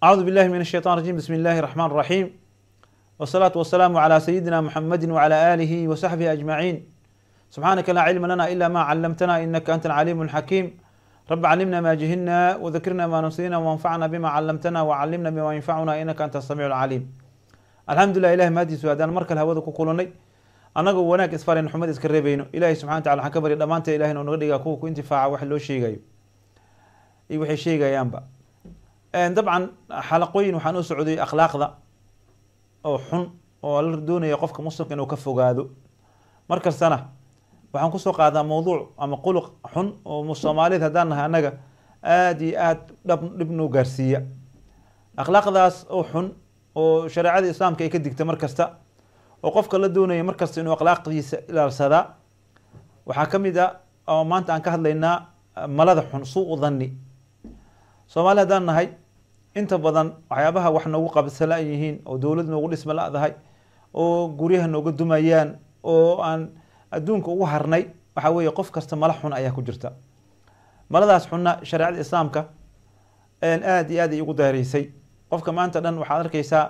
أعوذ بالله من الشيطان الرجيم بسم الله الرحمن الرحيم والصلاة والسلام على سيدنا محمد وعلى آله وصحبه أجمعين سبحانك لا علم لنا إلا ما علمتنا إنك أنت العليم الحكيم رب علمنا ما جهلنا وذكرنا ما نسينا وانفعنا بما علمتنا وعلمنا بما ينفعنا إنك أنت السميع العليم الحمد لله إله مهدي سوادان مركل هوادك قولوني anagoo wanaag isfarin xumad iska reebayno ilaahay subxana wataala waxaan ka barya dhamaanta ilahin oo naga dhigaa kuwa ku intifaaca wax loo sheegayo iyo waxay sheegayaanba dabcan xalaqooyin waxaan noo socday akhlaaqda oo xun oo la doonaya qofka muslimka inuu ka fogaado mar kastana waxaan kusoo qaadaa mawduuc ama quluq xun oo soomaaliyed haddaan nahay annaga aada iyo aada dhab dhib gaarsiiya akhlaaqdaas oo xun oo shareecada islaamka ay ka digta mar kasta oo qofka la doonaya mar kasta inuu akhlaaqdiisa ilaalsadaa waxaa ka mid a ah, oo maanta aan ka hadlaynaa malada xun suu u dhanni soomaali haddaan nahay inta badan waxyaabaha wax noogu qabsala yihiin oo dowlad noogu dhisma la-dahay oo guryaha nooga dumayaan oo aan adduunka ugu harnay waxaa weeye qof kasta mala xun ayaa ku jirta maladaas xunna shareecada islaamka aada iyo aad ay ugu daareysay qofka maanta dhan waxaad arkaysaa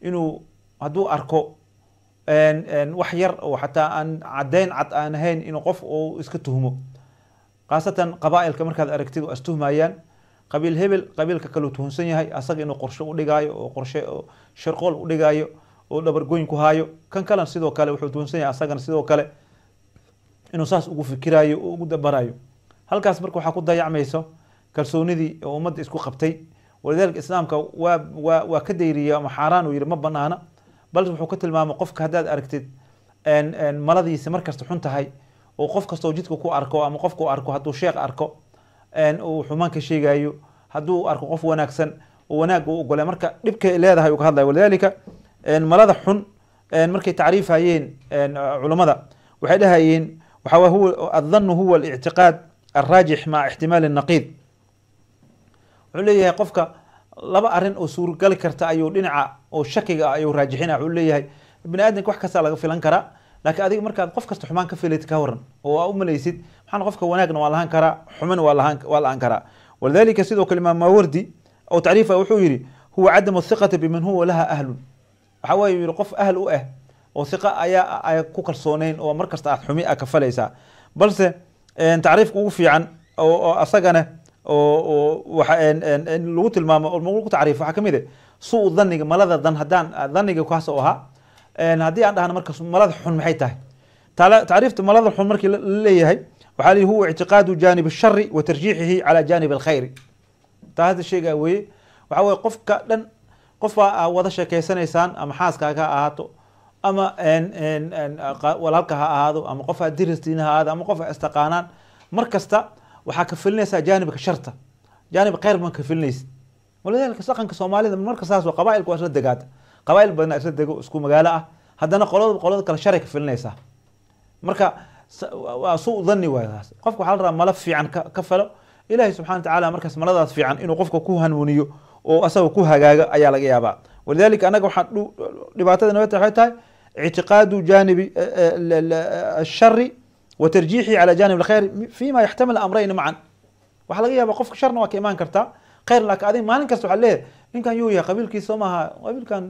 inuu hadduu arko wax yar oo xataa aan caddeyn cad aan ahayn inuu qof uu iska tuhmo khaasatan qabaa-ilka markaad aragtid oo astuhmayaan qabiil hebel qabiilka kaleu tuhunsan yahay asaga inuu qorshe udhigaayo oo qorshe sharqool dhigaayo oo dhabargoyn ku haayo kan kalena sidoo kale wuxuu tuhunsan yahay asagana sidoo kale inuu saas ugu fikiraayo oo ugu dabarayo halkaas marka waxaa ku dayacmayso kalsoonidii oo ummadda isku qabtay walidaalika islaamka waa waa waa ka dayriya ama xaaraan uu yihi ma banaana balse wuxuu ka tilmaamay qofka haddaad aragtid maladiisa markasta xun tahay oo qof kastoo jidka ku arko ama qofka arko hadduu sheekh arko uu xumaan ka sheegayo hadduu arko qof wanaagsan wanaag u ogole marka dhibkay leedahay uu ka hadlayo malada xun markay tacriifayeen culammada waxay dhahayeen waxaa huwa addanu huwa alictiqaad alraajix maca ixtimaali naqiid wuxuu leeyahay qofka laba arrin oo suurgali karta ayuu dhinaca oo shakiga ah ayuu raajixinaya wuxuu leeyahay bini aadamka wax kastaa laga filan karaa laakiin adiga markaad qof kasta xumaan ka filaytid ka waran oo aa u malaysid maaa qofka wanaagna waa lahaan karaa xuman waa laaan karaa walidalika sidoo kale imaam mawardi o tacriifa wuxuu yihi huwa cadamu thiqati biman huwa laha ahlun waxa weye yii qof ahl u ah oo hiqa ayaa a ku kalsooneyn oo markasta aad xumi a ka falaysaa balse tacriifka ugu fiican oo asagana lagu tilmaamo lagu tacriif waxaa kamid e eh, suu dhaniga malada dan haddaan dhaniga kaas oo ahaa haddii aan dhahna marka malada xun maxay tahay tacriifta malada xun markii laleeyahay waxaa lii huwa ictiqaadu jaanib ashari wa tarjiixihi calaa jaanib alkhayri taa hadda sheegaa weeye waxaa weye qofka dhan qofaa aa wada sheekeysanaysaan ama xaaskaaga ahaato ama walaalka ha ahaado ama qof aa ha ahaado ama qof a istaqaanaan mar kasta waxaa kafilinaysaa jaanibka sharta jaanib khayr ma kafilinaysa walidaalika dhaqanka soomaalida marka saas qabaailka waa isla degaata qabaail badna isla dego isku magaalo ah haddana qolada qolada kale sharay kafilinaysaa marka waa suu dhani waay taas qofka waxa la rabaa malo fiican ka falo ilaahay subxana watacaala markaas maladaas fiican inuu qofka ku hanuuniyo oo asagao ku hagaago ayaa laga yaabaa walidalika anaga waxaa dhibaatada naga waxay tahay ictiqaadu jaanibi ashari e, e, e, wa tarjiixii cala jaanib alkhayr fima yaxtamil amrayn macan waxaa laga yaabaa qofka sharna waa ka imaan kartaa khayrna laakin adig maalin kasta waxaa leeyahay ninkan yuu yahay qabiilkiisa maaha qabiilkan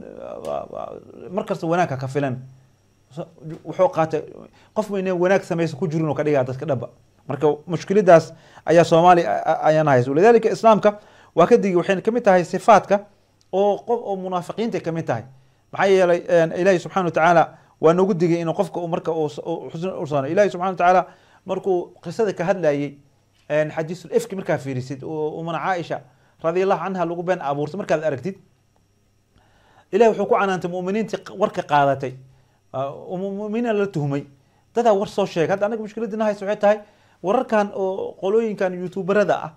markasta wanaagka ka filan wuxuu qaatay qofba ina wanaag samaysa ku jirin oo ka dhigaa dadka dhaba marka mushkiladaas ayaa soomaaliya ayaana haysa walidalika islaamka waa ka waxayna kamid tahay sifaadka oo qof oo munaafiqiinta kamid tahay maxaa yeelay ilaahi subxana wa tacaala waa noogu digay inuu qofka marka xusn ilahi subxana wa tacaala markuu qisada ka hadlayey xadiisul ifki markaa fiirisid umana caaisha radia allahu canha lagu been abuurtay markaad aragtid ilahi wuxuu ku canaantay muminiintii warka qaadatay Ah, muminiina la tuhmay dadaa war soo sheeg hadda anaga mushkiladina hayse waxay tahay wararkan oo qolooyinkan youtuberada ah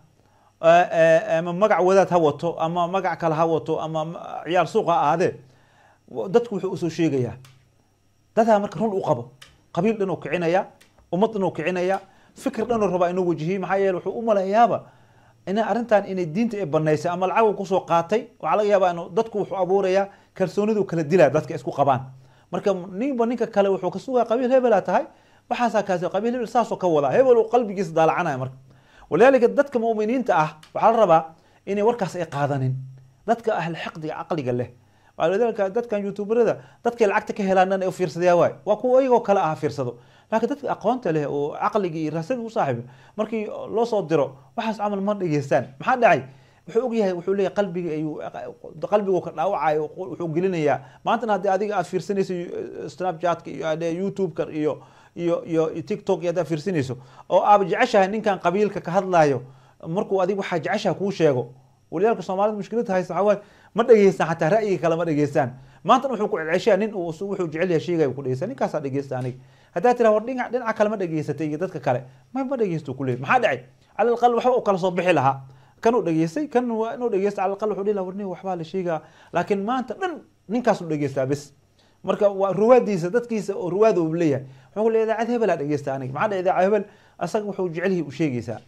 eh, eh, eh, ama magac wadaad ha wato ama magac kale ha wato ama ciyaar suuq ha ahaadee dadku wuxuu usoo sheegayaa dadaa marka run u qabo qabiil dhan kicinaya ummad dhan kicinaya fikir dhan rabaa inuu wajihiyey maxaa yeele wuxuu u maleeyaaba ina arrintan inay diinta ee banaysay ama lacagu kusoo qaatay waxaa laga yaabaa inuu dadku wuxuu abuurayaa kalsoonidu kala dilaa dadka isku qabaan marka ninba ninka kale wuxuu ka sugaa qabiil hebelaa tahay waxaasaa kaasi qabiil hebel saasoo ka wadaa hebel uu daalacanaya marka walidaalika dadka mu'miniinta ah waxaa la rabaa inay warkaas ay qaadanin dadka ahli caqliga leh walidaalika dadkan youtuberada dadkay lacagta ka helaan u fiirsadayaa waay waa kuwa iyagoo kale ah fiirsado laakiin dadka aqoonta leh oo caqliga iyo raasad u saaxiiba markii loo soo diro waxaas camal ma dhegeystaan maxaa dhacay wuxuu ogyahay wuxuu leeyahy qalbigi ayuu qalbigu ka dhaawacayo wuxuu gelinayaa maantana haddii adiga aad fiirsanayso eh, snapchatka iyo youtube iyo iyo iyo tiktok iyo haddaad fiirsanayso oo aaba jeceshahay ninkan qabiilka ka hadlaayo markuu adiga waxaa jeceshaha kuu sheego waliyaalka soomaalida mushkiladda haysta waxaa waaye ma dhegeystaan xataa ra'yiga kale ma dhegeystaan maantana wuxuu ku celceshaa nin uu wuxuu jecel yahay sheegaya ku dhegeysta ninkaasaa dhegeysta aniga haddaa tiraa war dhinac dhinaca kale ma dhegeysatay iyo dadka kale ma ma dhegeysto ku leeyahy maxaa dhacay cala alaqal waxba u kala soo bixi lahaa kanuu dhegeystay kan waa inuu dhegeysta calaqal wuxuu dhihi laha warni waxbaa la sheegaa laakiin maanta dhan ninkaasuu dhegeystaa bis marka waa ruwaadiisa dadkiisa oo ruwaada uu leeyahay wuxuu le idaacad hebelaa dhegeysta aniga maxaa dhe idaacad hebel asaga wuxuu jecelyahi u sheegaysaa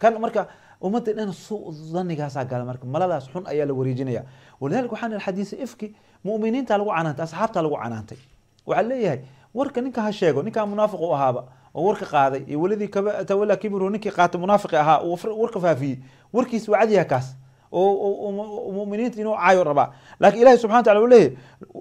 kan marka ummadda dhan suu dannigaasaa gala marka maladaas xun ayaa la wareejinaya walidalik waxaan ihi xadiisa ifki mu'miniinta lagu canaantay asxaabtaa lagu canaantay waxaa leeyahay warka ninka ha sheego ninkaa munaafiq u ahaaba oo warka qaaday iyo welidii tawala kibru ninkii qaatay munaafiqi ahaa uu warka faafiyey warkiis waa cadyaha kaas oo muminiinta inuu caayo rabaa lakin ilahi subxana wa tacala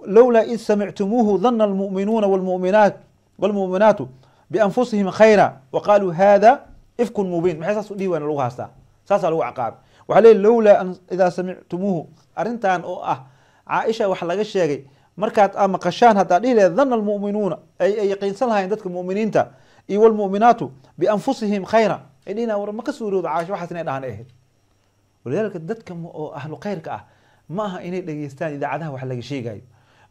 lowlaa id samictumuuhu dana almu'minuuna wlmuminaat wlmu'minaatu bianfusihim khayra wa qaluu hada ifkun mubiin maxay saas udhihi wayn lagu haastaa saasaa lagu caqaabay waxaa leey lowlaa an idaa samictumuuhu arrintan oo ah caaisha wax laga sheegay markaad aa ah, maqashaan haddaad dhihi lehed dana almu'minuuna ay yaqiinsan lahayn dadka mu'miniinta iyo wlmuminaatu bianfusihim khayra idhina war ma ka suurooba caasho waxaas inay dhahaan ahayd walidaalika dadka oo ahlu khayrka ah ma aha inay dhegeystaan idaacadaha wax laga sheegayo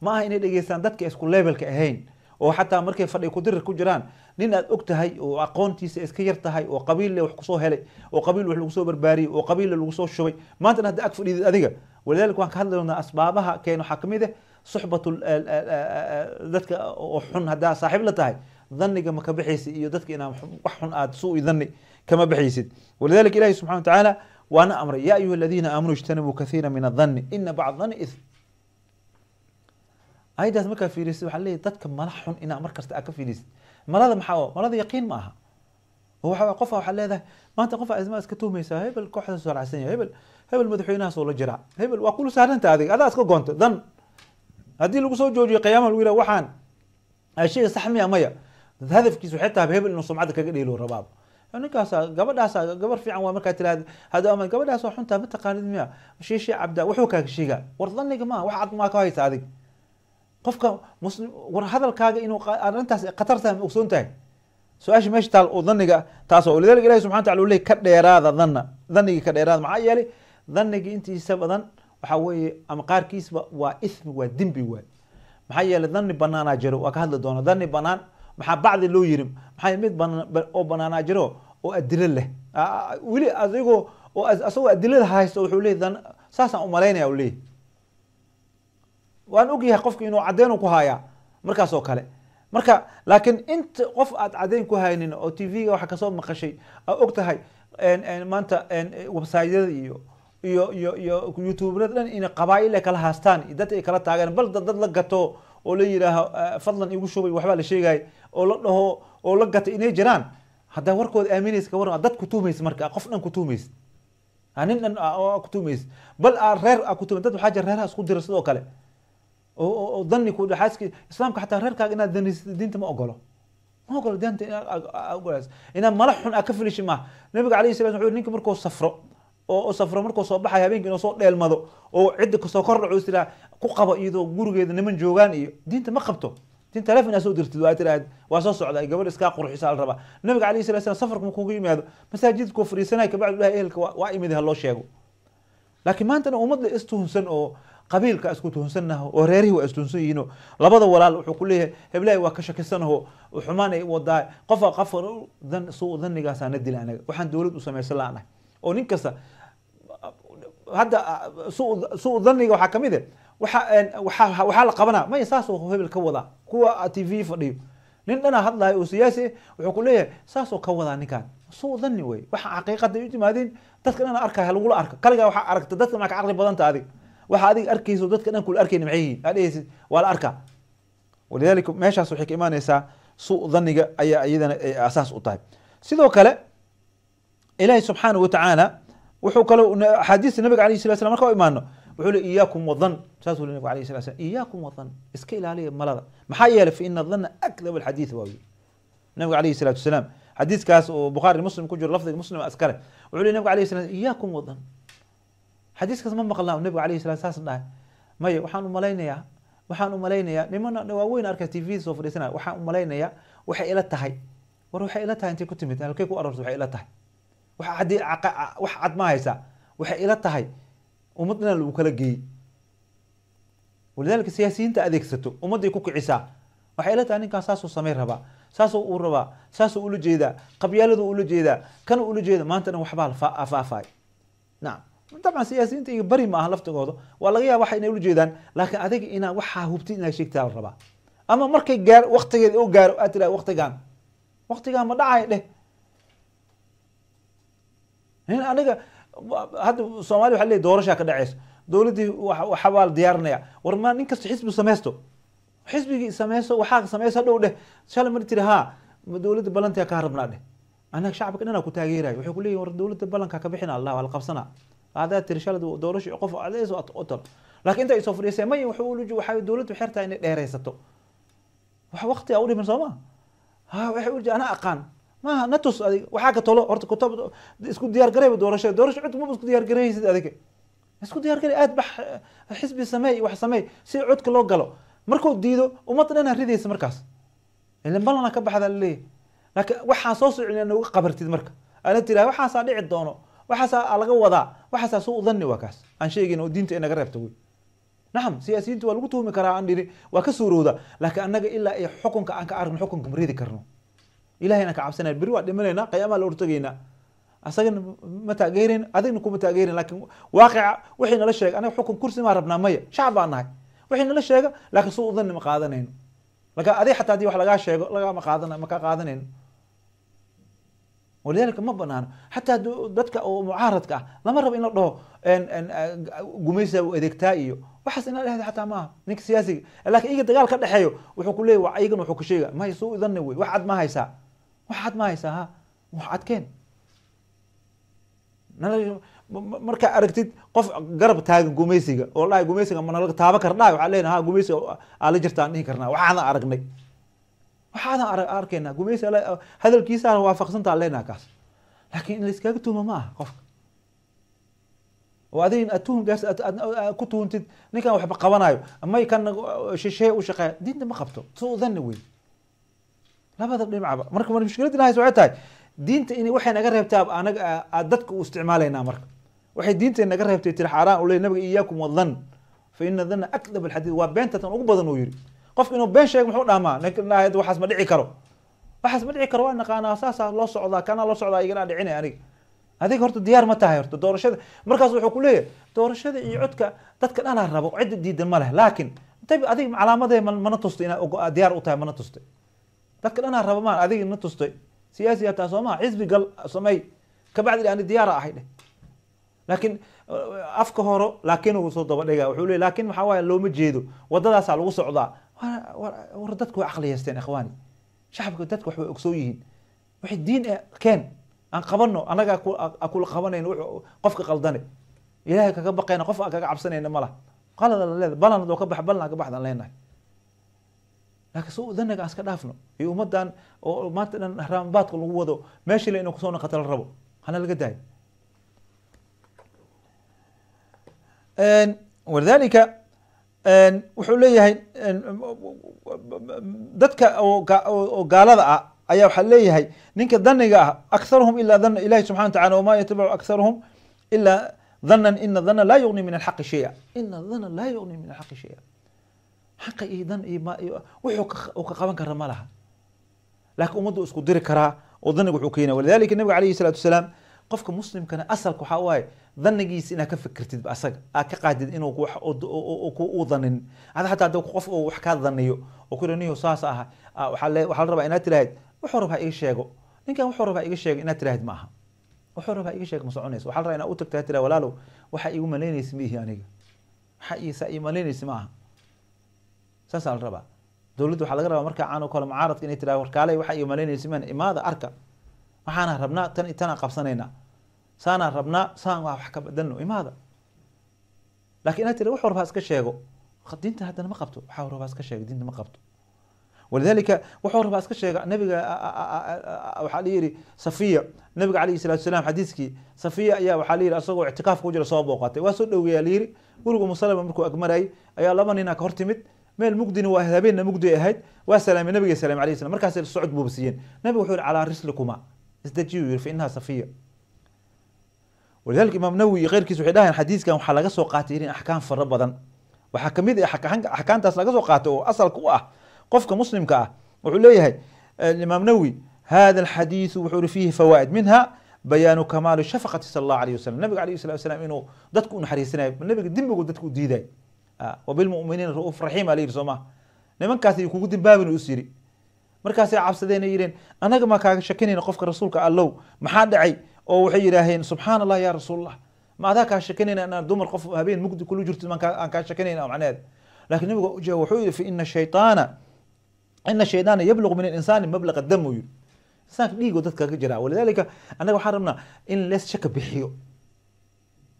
ma aha inay dhegeystaan dadka isku levelka ahayn oo xataa markay fadhi kudirir ku jiraan nin aad og tahay oo aqoontiisa iska yar tahay oo qabiille wax kusoo helay oo qabiil wax lagu soo barbaariyey oo qabiille lagu soo shubay maantana hadda ag fadhiidid adiga walidalika waan ka hadli doonaa asbaabaha keen waxaa kamid ah suxbatu eh, eh, eh, dadka oo xun haddaa saaxiib la tahay dhaniga ma ka baxaysid iyo dadka inaa wax xun aad suu dhani kama baxaysid walidalika ilahi subxana wa waana amray ya ayuha aladiina aamanuu ijtanibuu kathiira min adhanni ina bacd dhani ithm ayaddaas markaa fiirisid waxaa leeyahy dadka mala xun inaa mar kasta aa ka fiirisid malada maxaa malada yaqiin ma aha oo waxa qofa waxaa leedahay maanta qofa asmaa iska tuhmaysaa hebel kooxdaas walaacsan yahay hebel hebel madaxweynahaas la jira hebel waa kula saaranta adiga adaa iska goonta dhan haddii lagu soo joojiyo qiyaama lagu yihah waxaan ashayga sax miya maya hadafkiisu xitaa hebel inuu sumcadda kaga dheelo rabaaba ninkaasa gabadhaasa gabar fiican waa markaa tiraahda hada ama gabadhaas waa xuntaa mataqaanid miya sheeshe cabdaa wuxuu kaaga sheegaa war dhanniga maa wax cad maa ka haysa adig qofka muslim war hadalkaaga inuu arrintaas khatartaa ma ogsoon tahay su-aasha meesha taal oo dhanniga taasoo lidalika ilahi subxana wataala leey ka dheeraada dhanna dhanigii ka dheeraada maxaa yeelay dhanigii intiisa badan waxaa weeye ama qaarkiisba waa ismi waa dembi waay maxaa yeelay dhani banaanaa jiro waa ka hadli doona dhani banaan maxaa bacdi loo yiri maxaa mid oo banaanaajiro oo adilo leh ah, weli adigo oo asagoo adilada haysto wuxuu leeyay saasaan umalaynaya u leeyay waan ogyahay qofka inuu caddeyn ku haayaa markaas kale marka laakiin inta qof aad caddeyn ku haynin oo t v-ga waxa kasoo maqashay aa og tahay maanta websaydyada iyo iyo iyo iyo youtuberada dhan in qabaa'il ay kala haastaan iyo dadka ay kala taagean bal dad dad la gato oo la yidhaaha ah, fadlan igu shubay waxbaa la sheegaya oo la dhaho oo la gatay inay jiraan haddaa warkooda aaminaysa kawara dad kutuumaysa marka qof dhan kutuumaysa nin dhan ah, kutuumaysa bal aa ah, reer aa kutuumaysa dad waxaa jira reeraha isku dira sidoo kale oo dani ku dhaxaaski islaamka xataa reerkaaga inaad danaysid diinta ma ogolo ma ogolo diinta inaad inaad mala xun aa ka filishin maaha nabiga alayhi salam wuxuu ninka markuu safro oo safro markuu soo baxayo habeenkii inuu soo dheelmado oo ciddi kasoo kordhaco isila ku qabo iyadoo gurigeeda niman joogaan iyo diinta ma qabto diin telefon aa soo dirtid waa tiraahd waa soo socdaa gabadh iskaa qurxisa al rabaa nabiga alayhi sala slam safarku markuuga yimaado masaajidkuu fadhiisanaya kabacdi ilahay ehelka waa imidi ha loo sheego laakiin maantana ummad istuhunsan oo qabiilka isku tuhunsannaho oo reerihii waa istuhunsan yihiinoo labada walaal wuxuu ku leeyahay waa ka shakisanaho xumaanay wadaa qofa qofa dhan suu dannigaasaa na dila waxaan dowlad u samaysan la-nahay oo nin kasta hadda ah, suu daniga waxaa kamid e eh. waa waxaa la qabanaa maya saasoo hebel ka wadaa kuwa t v fadhiyo nin dhanaa hadlahay oo siyaasi wuxuu kuleeyahay saasoo ka wadaa ninkaan suu dani wey waxa xaqiiqada u timaadeen dadka dhan arkaya lagula arka kaligaa waxaa aragta dadka maa ka caqli badanta adig waxa adig arkayso dadka dhan kula arkayna maxay yihiin adhehaysid waa la arkaa walidalika meeshaas waxay ka imaaneysaa suu daniga ayaa iyadana ay eh, asaas ah, u tahay sidoo kale ilaahi subxaanahu watacaala wuxuu kaloo axaadiista nabiga alayh sala slam marka o imaano wuxuu le iyaakum wadan saasuu le nabig alayh sala slam iyaakum wadan iska ilaaliya malada maxaa yeelay fa ina dhanna akdab alxadiid waawiy nabiga alayhi salaatu wasalaam xadiiskaas oo bukhaari muslim ku jiro lafdiga muslim askale wuxuu le nabiga alayh sala iyaakum wadan xadiiskaas ma maqlna nabiga alayh sala saas dhahay maya waxaan u malaynayaa waxaan u malaynayaa niman waaweyn arkay tvda soo fadhiisanaya waxaan u malaynayaa waxay ila tahay war waxay ila tahay intay ku timid halkay ku aroortay waxay ila tahay wax cad ma haysaa waxay ila tahay ummad lagu kala geeyey walidaalika siyaasiyiinta adeegsato ummadday ku kicisaa waxay ila tahay ninkaan saasuu samayn rabaa saasuu uu rabaa saasuu ula jeedaa qabyaaladu ula jeedaa kana ula jeeda maanta dhan waxbaa lafaafaay nacam dabcan siyaasiyiinta iga bari ma aha laftigooda waa laga yaaba waxa inay ula jeedaan laakiin adiga inaa waxaa hubtid inaad sheegtaa la rabaa ama markay gaar waktigeeda oo gaaro aad tiraa waqtigan waqtigan ma dhacay dheh nin aniga hadda soomali waa le doorashaa ka dhaceyso dowladdii xabaal diyaarinaya war ma nin kasta xisbi samaysto xisbigii samayso waxaa samayso dhow dheh shalay mar tiri ha dowladda ballantiyaa kaa rabnaa dheh anaga shacabka dhanaa ku taageerayo waxay kuleeyihin war dowladda ballanka ka bixina allah waa la qabsanaa haddaad tiri shalad doorasho qof adeyso u laakiin inta ay soo fadhiisay mayin waxa uluji dowladdu waxay rabtaa inay dheeraysato wax waqti u dhiman soo ma ha waxay uji anaa aqaan maaha na tus adig waxaa ka talo horta kutab isku diyaar garayba doorashada doorasho cod maba isku diyaar adiga isku diyaar aad bax eh, xisbi sameey wax sameey si codka loo galo markuu diido ummad dhanaa ridaysa markaas ilan ka baxdaa laleeyahy laakiin waxaa soo socina nooga qabartid marka ana tiraa waxaasaa dhici doono waxaasaa laga wadaa waxaasaa suu dhanni waa kaas aan sheegayn oo diinta inaga reebta wey naam siyaasiyiinta waa lagu tuhumi karaa aan dhiri waa ka suurowda laakiin annaga ilaa iyo xukunka aan ka aragno xukunka ma ridi karno ilahay aan ka cabsanay beri waa dhimanaynaa qyaamaha la hortagaynaa asagana ma taageerayn adigna kuma taageerayn lakin waaqica wixii nala sheegay anaga xukun kursi maa rabnaa maya shacab baa nahay wixii nala sheega laakin suu udani ma qaadanayno laga adi xataa hadii wax lagaa sheego lagama qaadana ma kaa qaadanayno walidalika ma banaano xataa dadka oo mucaaradka ah lama rabo in la dhaho gumaysiga u adeegtaa iyo waxaas inaa dhehda xataa maaha ninka siyaasiga lakin iyaga dagaal ka dhexeeyo wuxuu ku leeyay wa iyagan wuxuu ka sheega maya suu idana wey wax cad ma haysaa waxaad ma haysaa wax adkeen markaa aragtid qof garab taagan gumaysiga oo dhahay gumaysiga ma nala taaba kardha waxaa leena gumaysiga aa la jirta dhihi karnaa waxaadan aragnay waxaadan ar gumaysi hadalkiisa waafaqsantaa leenaha kaas laakiin in layskaga tuhma ma aha qofka oo adig in aad tuhun gaarsi ku tuhuntid ninkan waxba qabanayo may kana shisheeye u shaqeeya diinta ma qabto soo dhanna wey labada dhinacba marka mar mushkilad inahay tahay diinta in waxay naga reebtaa anaga dadka u isticmaalaynaa marka waxay diinta naga reebtay tiri xaaraan u leey nabiga iyaakum wadan fa ina dhanna akdab alxadiid waa beenta tan ugu badan uu yiri qofka inuu been sheeg muxuu dhaamaa nahad waxaas ma dhici karo waxaas ma dhici karo waa naqaanaa saasaa loo socdaa kanaa loo socdaa igana dhicinay aniga adiga horta diyaar ma tahay horta doorashada markaas wuxuu ku leeyahay doorashada iyo codka dadka dhanaa rabo cidda diidan ma leh laakiin adiga calaamadee mana tusta inaad diyaar u tahay mana tustay dadka dhanaa ha raba maan adig ina tustay siyaasi hataa soo maha xisbi gal samey kabacdi ani diyaara ahay dheh laakiin uh, afka horo laakin uu soo dabadhiga wuxuu le laakin maxaa waaya looma jeedo wadadaasaa lagu socdaa war dadku way aqliyaysteen ikhwaani shacabka dadku waxbay ogsoon yihiin wixii diin e keen aan qabano annaga kula qabanayno w qofka qaldane ilahay kaga baqayna qof kaga cabsanayna ma lah leeda balan doo ka bax balan ka leenahay lakiin so danaga aska dhaafno iyo ummadan oo maanta dhan raambaadka lagu wado meeshila ina kusoo naqata la rabo hana laga daayo walidalika wuxuu leeyahay dadka oo gaalada ah ayaa waxaa leeyahay ninka daniga ah akharuhum ilaa dana ilahi subxana wa tacala wama yatbacu akharuhum ilaa danan ina dana laa yugni min alxaqi shaya ina dana laa yugni min alxaqi shaya xaqa iyo dan wuxuu ka qaban kara ma laha laakiin ummaddu isku diri karaa oo daniga wuxuu keenaya walidalika nabiga alayhi salatu wasalaam qofka muslimkana asalka waxaa waaye danigiisa inaad ka fikirtid asaga aad ka qaadid inuu uu danin ada hataa ada qof uu wax kaa daniyo oo ku niyo saas aha waxaa la rabaa inaad tiraahid wuxuu rabaa iga sheego ninkan wuxuu rabaa iga sheego inaad tiraahid ma wuxuu rabaa iga sheeg ma soconayso waxaa la rabaa inaad u tagtaa tiraa walaalow waxaa iigu malaynaysa miihi aniga waxaa iisa ii malaynaysa ma saasaa la rabaa dowladda waxaa laga rabaa markaa caano kale mucaaradka inay tiraha warkaale waxaa i malaynaysa maan imaada arka waxaana rabnaa tan tanaa qabsanaynaa saanaa rabnaa saan waa wax ka badalno imaada lakin inaad tira wax warba iska sheego diinta haddana ma qabto waxaa warba iska sheego diinta ma qabto walidalika wax warba iska sheega nabiga waxaa la yihi safiya nabiga calayhi salatu salam xadiiskii safiya ayaa waxaa la yihi asagoo ictikaafka ku jira soo booqatay waa soo dhoweeyaa la yihi guriga umusalama markuu agmarayay ayaa laba ninaa ah ka hor timid meel mugdina waa habeenna mugdi ahayd waa salaamay nabiga salaam alayh slam markaas socod buuba siiyeen nabiga wuxuu yihi calaa rislikuma isdajiyu yihi fa innaha safiya walidalika imaam nawowi iyo keyrkiis waxay dhahayaan xadiiskan waxaa laga soo qaatay in axkaam fara badan waxaa kamid ah axkaamtaas laga soo qaatay oo asalka u ah qofka muslimka ah wuxuu leeyahay eh, imaam nawowi hada alxadiisu wuxuu yihi fiihi fawaa'id minha bayaanu kamaalu shafaqati sala allahu alayh wasalam nabiga alayh salatu wasalaam inuu dadku u naxariisanayo nabiga dembigu dadku u diidayo wabilmuminiin ra-uuf raxiim aa la yidhi soo maa kugu dimbaabin u is markaasay cabsadeen ay annaga maa kaaga shakinayna qofka rasuulka allow maxaa dhacay oo waxay yidhaaheen subxaana allah yaa rasuulallah ma adaa kaa shakinayna inaan dumar qof habeen mugdi kula jirto aan kaa shakinayna macneed lakin nabiga wuxuu yidhi fa shaytaana ina shaytaana yabluqu min alinsaani mablaqa dam uu yidhi insaanka dhiigo dadka ka jiraa walidaalika annaga waxaan rabnaa in lees shaka bixiyo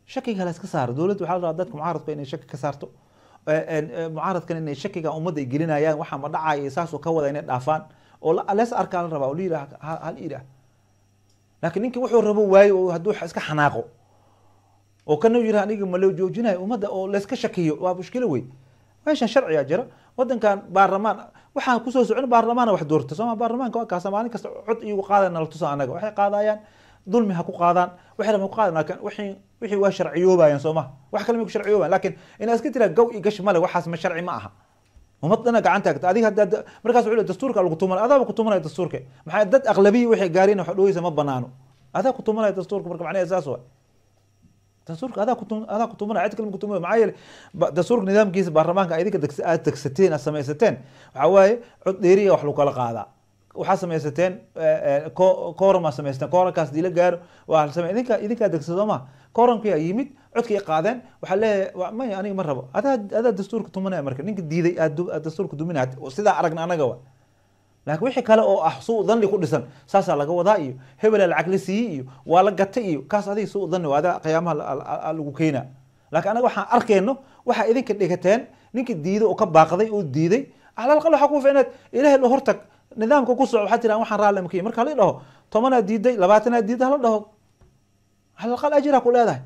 shakiga layska saaro dowladda waxaa la rabaa dadka mucaaradka inay shaki ka saarto Eh, eh, eh, mucaaradkan inay shakiga ummadda ay gelinayaan waxaa ma dhacaya saasuu ka wada inay dhaafaan oo lees arkaa la rabaa oo layidhah hal iidhah laakiin ninkii wuxuu rabo waayo oo hadduu iska xanaaqo oo kana yidha aniga ma loo joojinayo ummadda oo layska shakiyo waa mushkilo wey meeshan sharciga jira wadankan baarlamaan waxaa kusoo socon baarlamaana wax doorta sooma baarlamaanka waa maalin kasta cod iyagu qaadayna la tusa annaga waxay qaadayaan dulmi ha ku qaadaan waxay rabaan ku qaadan laakin wixii wixii waa sharciyoobayaan soo maha wax kale may ku sharciyoobayaan lakin inaa iska tiraa gaw iyo male waxaas ma sharci ma aha umad gacan taagta adiga hadda markaas wuxuu dastuurka lagu tumanay adaaba ku tumanaya dastuurka maxaa dad aqlabiya waxay gaareen waxa dhooyeysa ma banaano adaa ku tumanaya dastuurka marka macnaha saas waay adaa ku tumanaya cid kale ma ku maxaa yeele dastuurka nidaamkiisa baarlamaanka idinka aad degsateen aad samaysateen waxaa waaye cod dheeriya ah wax lagu qaadaa waxaa samaysateen coromaa eh, eh, samaysateen coronkaas dii gaaro waasame idinka idinkaa degsa sooma coronkia yimid codkii qaadeen waxaa leeyahay maya aniga ma rabo adaa adaa dastuurka tumanaya marka ninka diiday aad dastuurka duminaya sidaa aragna anaga wa wixii kale oo ah suu dhanni ku dhisan saasaa laga wadaa iyo hebelaa lacag la siiyey iyo waa la gatay iyo kaas adiga suu dhanni waa qiyaamaha lagu keenaa laakiin anaga waxaan arkayno waxaa idinka dhigateen ninka diiday oo ka baaqday oo diiday calalqal waxaa ku fiicneed ilaahay lo hortag nidaamka ku soco waxaa tiraa waxaan raalli maki marka la dhaho tobanaad diiday labaatanaad diiday hala dhaho halaqal ajira ku leedahay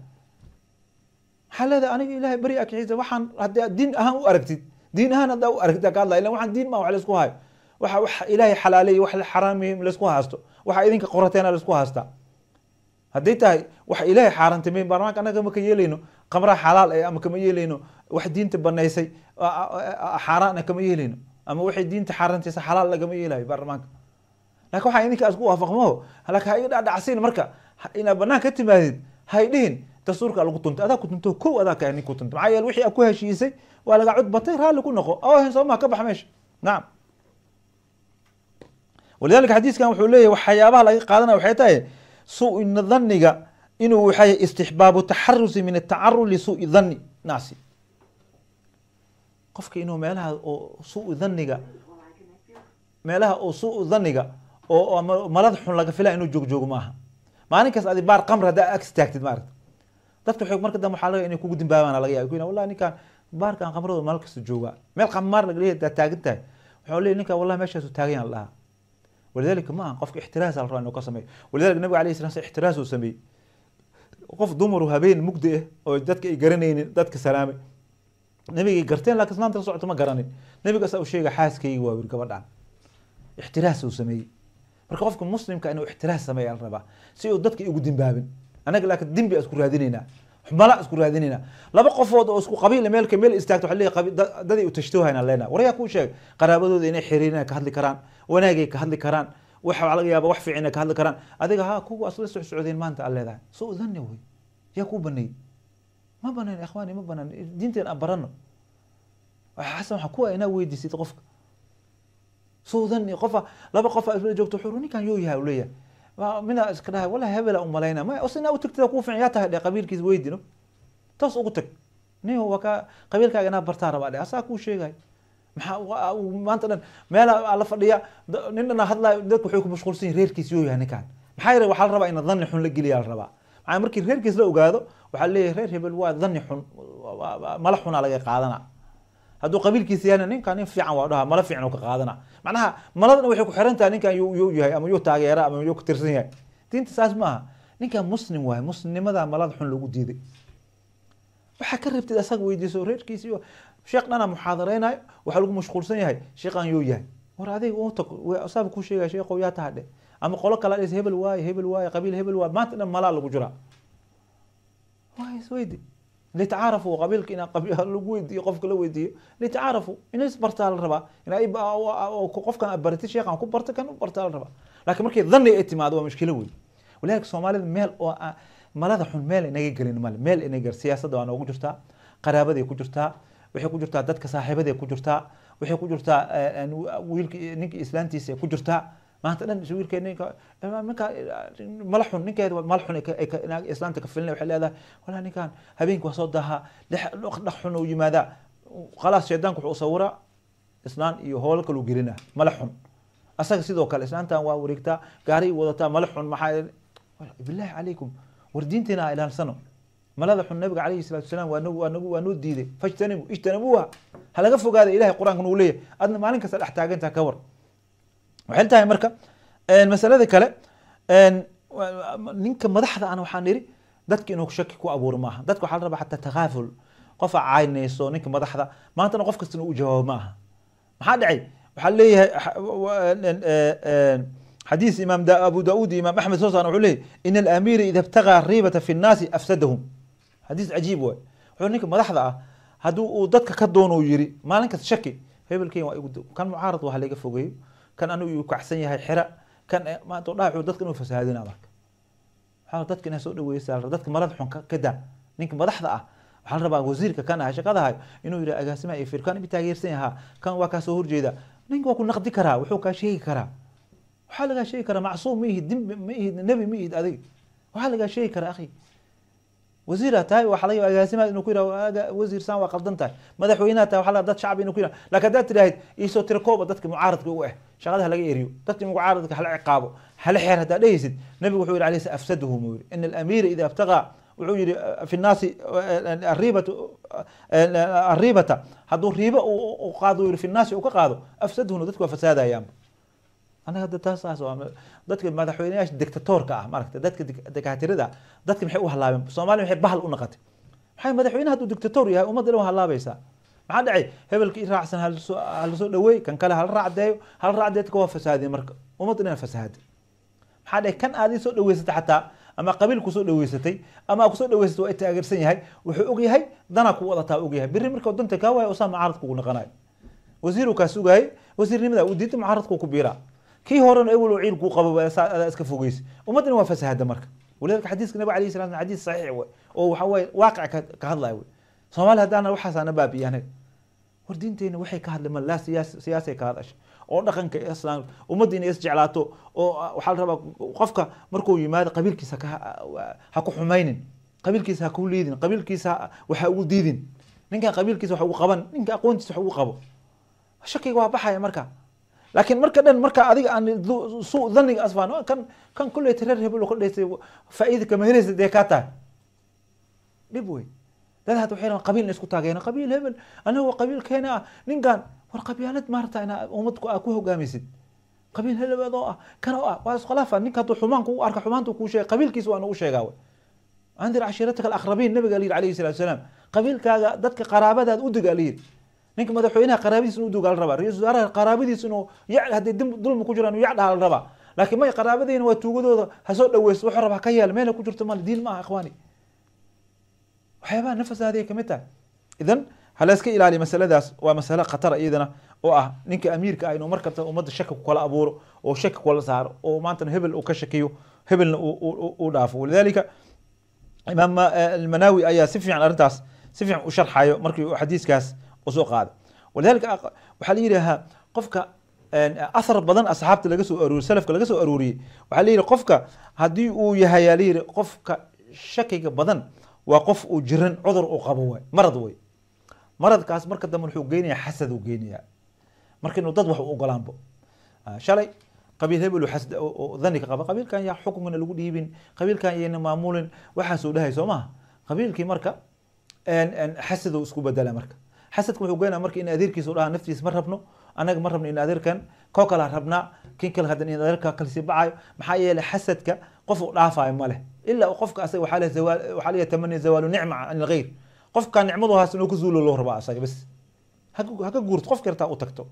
maxaa leedahay aniga ilahay beri a kicisa waxaan haddii diin ahaan u aragtid diin ahaan haddaa u aragtid ka hadlaya ilan waxaan diin baan ah, wax laysku hayo waxa wax ilaahay xalaaleeye wax xaraameye laysku haasto waxa idinka qorateena laysku haastaa hadday tahay wax ilaahay xaaraantimeyn baarmaanka annaga ma ka yeelayno qamraha xalaal eh ama kama yeelayno wax diinta banaysay xaaraan eh kama yeelayno ama waxay diinta xaarantiisa xalaal lagama yeelayo baarlamaanka lakin waxaa idinka ku waafaqmaho lakin ha dhacdhacsiin marka inaad banaan ka timaadid hay dhihin dastuurka lagu tuntay adaa ku tunto ko adaa ka nin ku maxaa yeele wixii aad ku heshiisay waa laga cudbatay raalli ku noqo oo hen soomaa ka bax meesha nacam walidalika xadiiskan wuxuu leeyahy waxyaabaha laga qaadanaya waxay tahay suu-ina dhanniga inuu waxay istixbaabu taxarusi min atacarur lisuui dhanni naasi qofka inuu meelaha oo suu daniga meelaha oo suu daniga oo malad xun laga filaa inuu joogjoogo maaha maalinkaas adi baar qamr haddaa ag istaagtid maarata dadka xog marka dambe waxaa laga inay kugu dimbaabaan laga yaaba kuina wallahi ninkaan baarkan qamrada maalin kasta joogaa meel qamaar laga leeyahay hadaa taagan tahay waxaa leeyahy ninkaan wallahi meeshaasu taagan yaan dhahaa walidalika ma aha qofka ixtiraasa la rabaa inuu ka sameeyo walidalika nabiga alayhi salam ixtiraas uu sameeyey qof dumaru habeen mugdi ah oo dadka ay garanaynin dadka salaamay nabigay garteen lakin islaanta la socoto ma garanin nabigaasa u sheega xaaskayga waa wiri gabadhan ixtiraas uu sameeyey marka qofka muslimka inuu ixtiraas sameeya la rabaa si uu dadka igu dimbaabin annaga laakiin dimbi isku raadinaynaa xumala isku raadinaynaa laba qofood oo isku qabiil meelka meel istaagto waa leeyahay dadii u tashtuuhayna leenahay waryaa kuu sheegay qaraabadooda inay xiriirina ka hadli karaan wanaagay ka hadli karaan waxa laga yaaba wax fiicina ka hadli karaan adiga ha kuwa asla socsocdeen maanta aa leedahay soo dhanni wey yaa kuu baneeyey ma banaan akhwaani ma banaan diinteen aan barano xasan waxaa kuwa inaa weydiisid qofka suudan qofa laba qofa isla joogto xuru ninkan yoo yahay uleeyahay minaa iska dhahay wala hebela umalayna ma os inaa utagtida kuu fiican yaa tahay dhe qabiilkiis weydino toos ugu tag nin waa ka qabiilkaaga inaa bartaa rabaa dhe asaa kuu sheegay maxaa maanta dhan meela la fadhiya nin dhan hadlaayo dadku waxay ku mashquulsan yihin reerkiis yoo yahay ninkan maxaa yare waxaa la rabaa in dhanni xun la geliyaa la rabaa maxaa markii reerkiis la ogaado waxaa leeyahay reer hebel waa dani xun mala xunaa laga qaadana hadduu qabiilkiisa yahna ninkan nin fiican waa dhaha mala fiican ka qaadana macnaha maladana waxay ku xiran tahay ninkan yuu yahay ama yuu taageera ama yuu katirsan yahay diinta saas maaha ninkan muslim waaye muslimnimada malad xun lagu diiday waxaa ka rabtid asaga weydiiso reerkiisa sheekh dhana muxaadareynayo waxaa lagu mashquulsan yahay sheekhan yuu yahay war adig u tag saaba sheegaya sheekhow yaa taha ama qolo kala dhis hebel waaye hebel waaye qabiil hebel waaye maanta dhan malaa lagu jiraa waa isweydi qabiilka inaa lagu weydiiyo qofka la weydiiyo litacaarafu ina isbartaa la rabaa qofkan a barti sheekhan ku barta kan u bartaa la rabaa lakin markay dhani ay timaado waa mushkilo wey walidalika soomaalida meel oo malada xun meel inaga gelin male meel ina siyaasadda waa noogu jirtaa qaraabaday ku jirtaa waxay ku jirtaa dadka saaxiibaday ku jirtaa waxay ku jirtaa wiilka ninka islaantiisa ay ku jirtaa maanta dhan wiilkee ninka ninka mala xun ninkeeda mala xun islaanta ka filina waxay leedahay walaa ninkan habeenkii waa soo daahaa dhaq uu yimaadaa khalaas shaydaanka wuxuu sawira islaan iyo hoolo kalu gelinaa mala asaga sidoo kale islaantan waa wareegtaa gaari wadataa mala maxaa bilaahi calaykum war diintiina ilaalsano malada xun nabiga calayhi salatu wasalaam waa noo diiday fajtanibu ijtanibuuha halaga fogaada ilahay qur-aankan uu leeyahay adna maalin kasta dhex taagantaa ka war waxay tahay marka masalada kale ninka madaxda ana waxaan idhi dadka inuu shaki ku abuuro maaha dadka waxaa la rabaa xataa takaaful qof caynayso ninka madaxda maantana qof kastana u jawaabo ma maxaa dhacay waxaa leeyahay xadiis imaam abu daauud iyo imaam axmed soo saarna wuxuu leeyahy in alamiira ida ibtagaa riibata fi nnaasi afsadahum xadiis cajiib waay wuxuu ninka madaxda ah haddii uu dadka ka doono yiri maalin kasta shaki hebelkeyn waa igu kan mucaarad waa halaga fogeeyo kan anigu uu kacsan yahay xira kan eh, maanta dhaacu dadka inuu fasahaadina marka waxaa dadka inaa soo dhaweeysa dadka marada xun ka daa ninka madaxda ah waxaa la rabaa wasiirka kan ah shaqadahay inuu yidhaha agaasimaha iyo firkan ibi taageersan yahaa kan waa kaa horjeeda ninka waa ku naqdi karaa wuxuu kaa sheegi karaa waxaa lagaa sheegi karaa macsuum ma ihid dembi ma ihid nebi ma ihid adig waxaa lagaa sheegi karaa akhi wasiiraa ah tahay waxa laga agaasimaad inuu ku yidhahdo wasiirsan waa qaldan tahay madaxweynaha tahay waxa laga dad shacbi inuu ku yidhahdo laakiin haddaad tidhaahid iisoo tira dadka mucaaradka u ah eh. shaqada ha eriyo dadka mucaaradka hala ciqaabo hala xeer haddaad dhehaysid nabigu wuxuu yidhi alayhi sl afsaduhu muu in alamiira idaa ibtaqaa wuxuu yidhi fi nnaasi arriibatu arriibata hadduu riibo u qaado yidhi fi nnaasi uu ka qaado afsaduhuna dadku waa fasaadayaanba anaga hadda taasaas dadka madaxweynayaasha dictatorka ah maaragta dadka dekatirada dadka maxay u hallaabeen soomaaliya maxay bahal u naqatay maxay madaxweyne hadduu dictator yahay ummadda dhan waa hallaabaysaa maxaa dhacay hebelka i raacsan hala soo dhaweey kan kale hala raacdeeyo hala raacdeedka waa fasaadeen marka ummadda dhan fasahaday maxaa dhacay kan aad ii soo dhaweysatay xataa ama qabiil kusoo dhaweysatay ama kusoo dhaweysatay waa taageersan yahay wuxuu og yahay danaa ku wadataa og yahay berri marka danta kaa waaya usaa mucaaradka ugu naqanayo wasiiruu kaa sugayay wasiirnimada uu diiday mucaaradka uu ku biiraa kii horena ewalow ciil kuu qabo adaa iska fogeysa ummaddana waa fasahada marka walidalka xadiiska nabig alayh salam xadiis saxiix wey oo waxa weye waaqica ka hadlaya wey soomaali haddaana waxaasaana baabiiya anaga war diinteena waxay ka hadlay mal siyaasay ka hadasha oo dhaqanka islaamka ummaddiina is jeclaato oo ah, waxaa la rabaa qofka markuu yimaado qabiilkiisa ah, ha ku xumaynin qabiilkiisa ha ku liidin qabiilkiisa waxa ugu diidin ninkan qabiilkiisa wax ugu qaban ninka aqoontiisa wax ugu qabo shakiga waa baxaya marka laakiin marka dhan marka adiga aan suu daniga asfaan kan kan kulleyta reer hebel ka dhaysa faa'iida kama helaysa dee kaa tahay dhib wey dad had waxay rabaan qabiil in isku taageeno qabiil hebel anaga waa qabiil keena ah ninkan war qabyaalad maarata inaa ummad aa ku hogaamisid qabiil helabeed oo ah kan oo ah waa iskhilaafa ninka hadduu xumaan kugu arka xumaanta kuu sheegay qabiilkiisa waa nagu sheegaa wey andir cashiiratika alaqrabiin nabiga la yidhi alayhi salatu wasalaam qabiilkaaga dadka qaraabadaad udig a la yidhi ninka madaxweynaha qaraabadiis inuu duugaa la rabaa ra-iisul wasaaraha qaraabadiis inuu yac hadday dulmi ku jira inuu yac la rabaa laakiin may qaraabadeyna waa tuugadooda ha soo dhaweysto rabaa ka yeel meela ku jirto mal diin maaha ikhwaani waxyaabaha nafasaadiay kamid tahay idan ha layska ilaaliya masaladaas waa masale khatara ah iyadana oo ah ninka amiirka ah inuu markasta ummadda shaki kukala abuuro oo shaki kula saaro oo maantana hebel uu ka shakiyo hebelna uu dhaafo walidalika imaam eh, almanawi ayaa si fiican arrintaas si fiican u sharxayo markii xadiiskaas usoo qaada walidalika waxaa la yidhaahaa qofka ahar badan asxaabta laga soo arooriy salafka laga soo arooriyey waxaa la yidhi qofka haddii uu yahay yaa la yidhi qofka shakiga badan waa qof uu jiran cudur uu qabo waay marad wey maradkaas marka dambe wuxuu geynayaa xasad uu geynayaa marka inuu dad wax u ogolaanbo shalay qabiil hebel danika qaba qabiilkan yaa xukunkana lagu dhiibin qabiilkan iyana maamulin waxaasuu dhahay soo maha qabiilkii marka xasadu isku bedela marka xasadka wuxuu goynaa marka in adeerkiisa dhaha naftiis ma rabno anaga ma rabno in adeerkan koo kala rabnaa kin kale hadan in adeerka kalsii bacayo maxaa yeelay xasadka qof u dhaafaayo ma leh ilaa qofka asaga waxaa la yatamaniya zawaalu nicma can alghayr qofka nicmadu haas inuu ku zuulo loo rabaa asaga bas ha guurto qofka yartaa u tagto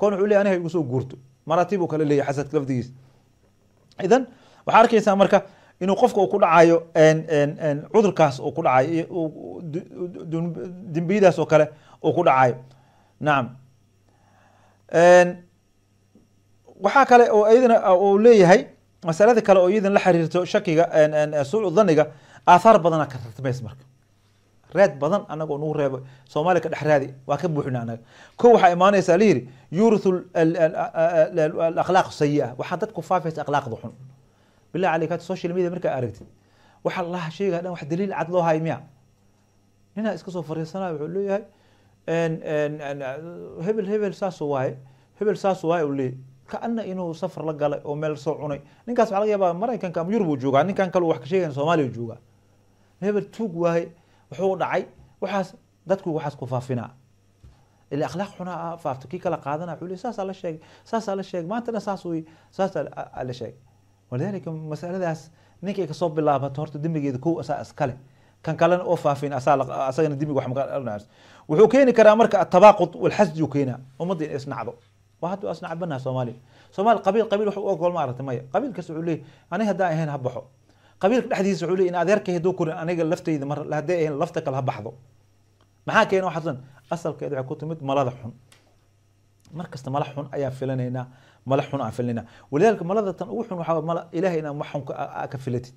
koon wuxuu leeyahy aniga igu soo guurto maraatib kale leeyahy xasadka lafdigiisa idan waxaa arkaysaa marka inuu qofka uu ku dhacayo cudurkaas uu ku dhacayo iyo dembiyadaas oo kale uu ku dhacayo nacam waxaa kale oo iyadana uu leeyahay masalada kale oo iyadan la xiriirto shakiga suucu daniga aathaar badana ka ratmaysa marka raad badan anagoo nagu reebo soomaaliya ka dhex raadi waa ka buuxina anaga ko waxaa imaanaysaa la yidhi yurithu akhlaaq sayi waxaa dadku faafaysa akhlaaqda xun billah aleykaad social media markaa aragtid waxa lalaha sheega dhan wax daliil cad loo hay miya ninaa iska soo fariisanaya wuxuu leeyahay hebel hebel saasu waaye hebel saasu waaye u leey kaana inuu safar la galay oo meel soo cunay ninkaas waxa laga yaabaa maraykanka ama yurub uu joogaa ninkan kale wax ka sheegaya soomaaliya joogaa hebel tuug waaye wuxuu dhacay waxaas dadku waxaas ku faafinaa ile akhlaaq xunaa ah faafto kii kala qaadana wuxuu leey saasaa la sheegay saasaa la sheegay maantana saas saasaa la sheegay walidaalika masaladaas ninkay kasoo bilaabato horta dembigeeda ko asaa iskale kan kalena oo faafin asagana dembiga wuxuu keeni karaa marka atabaqud walxasdiu keenaa ummadda in isnacdo waa hadda isnacbana soomaaliya soomaali qabiil qabiil wax ogol ma aragtay maya qabiil kasta wuxuu leey aniga haddaan ahayn ha baxo qabiilka dhexdiisa wuxuu leey in adeerkay hadduu korin aniga laftayda mar hadday ahayn lafta kale ha baxdo maxaa keena waxaa tusan waxay ku timid malada xun mar kasta mala xun ayaa filanaynaa mala xun aan filnina walidaalika malada tan ugu xun waxaa mala ilahay inaan wax xun ka filatid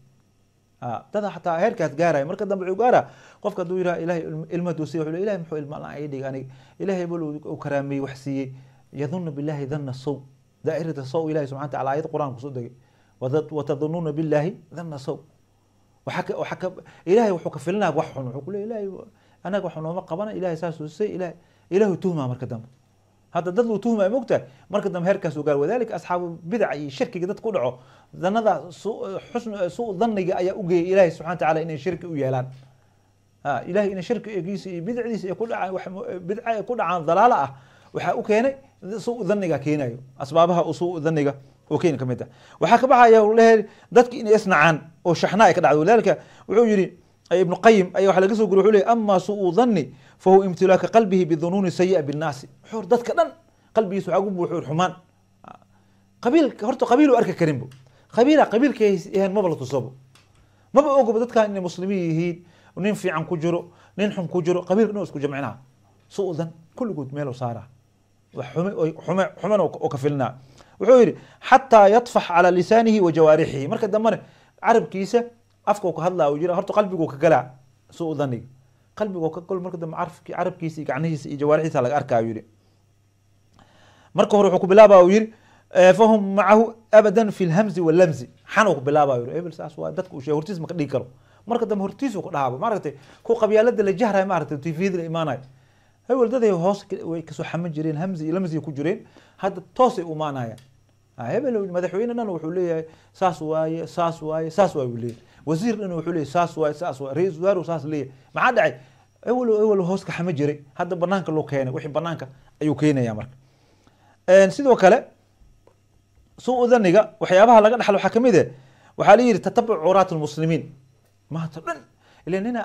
dada xataa heerkaas gaaraya marka dambe wuxuu gaara qofka hadduu yidhaha ilahay ilma haduu siiya wuxuu ilahay muxuu ilma la ii anig ilahay bal uu karaameeyey wax siiyey yadunnu billahi dhanna sow daa'irata sow ilahay subxana taala ayad quraan kusoo degay watadunuuna billahi dhanna sow waxaa ka ilahay wuxuu ka filinaa wax xun wuxuu ku leey ilahay anaga wax qabana ilahay saasuu siisay ilahay ilaahu tuhmaa marka dambe hadda dad luu tuhmay mogtahay marka dambe heerkaas u gaar wadalika asxaabu bidaca iyo shirkiga dadka u dhaco danada xusn suu daniga ayaa u geeyay ilaahay subxana watacaala inay shirki u yeelaan ilahay inay shirki iyo bidcdiisa ay ku dhacaan bidca ay ku dhacaan dalaalo ah waxaa u keenay suu daniga keenayo asbaabaha uu suu daniga oo keeni ka mid ah waxaa ka baxaya lehe dadka inay isnacaan oo shaxna ay ka dhacdo walidalika wuxuu yidhi ibn qayim aya waa laga so guriy wuu ley ama suu dani fahuwa imtilaaka qalbihi bidunuuni sayi binnaasi xuur dadka dhan qalbigiisa waxaa gu buux xumaan qabiil horta qabiil u arki karinbo qabiila qabiilkahan maba la tusabo maba ogoba dadkan inay muslimiin yihiin nin fiican ku jiro nin xun ku jiro qabiilka dhan isku jamcinaa suu dan kulligood meel saara wax xume xuman oo ka filinaa wuxuu yidhi xataa yadfax calaa lisaanihi wa jawaarixihi marka dambena carabkiisa afka ka hadla jira horta qalbigu ka gala si u dhaniga ka gol marka dambe carafki carabkiisa iyo gacnihiisa iyo jawaarixiisa laga arkaa yiri marka hore wuxuu ku bilaaba uu yiri eh, fahum macahu abadan fi lhamzi wallamzi xanu ku bilaaba yiri ebel saas waa dadka uu hortiis ma ka dhigi karo marka dambe hortiisu ku dhaaba maaragtay ku qabyaalada la jahray maaragtay tvda la imaanayo hebel daday hoos way kasoo xaman jireen hamzi iyo lamzi ku jireen hadda toosay u imaanayaan ah, hebel madaxweyne wuxuu leeyahay saas waaye saas waaye saas waaye uu leeyahay wasiir dhan wuxuu leeyay saas waay saas waay ra-iisul wasaar saas leeyahay maxaa dhacay ewel ewel hoos xama jiray hadda banaanka loo keenay wixii banaanka ayuu keenayaa marka sidoo kale suu udaniga waxyaabaha laga dhaxlo waxaa kamid e eh. waxaa la yidhi tatabuc curaat lmuslimiin maanta dhan ila nina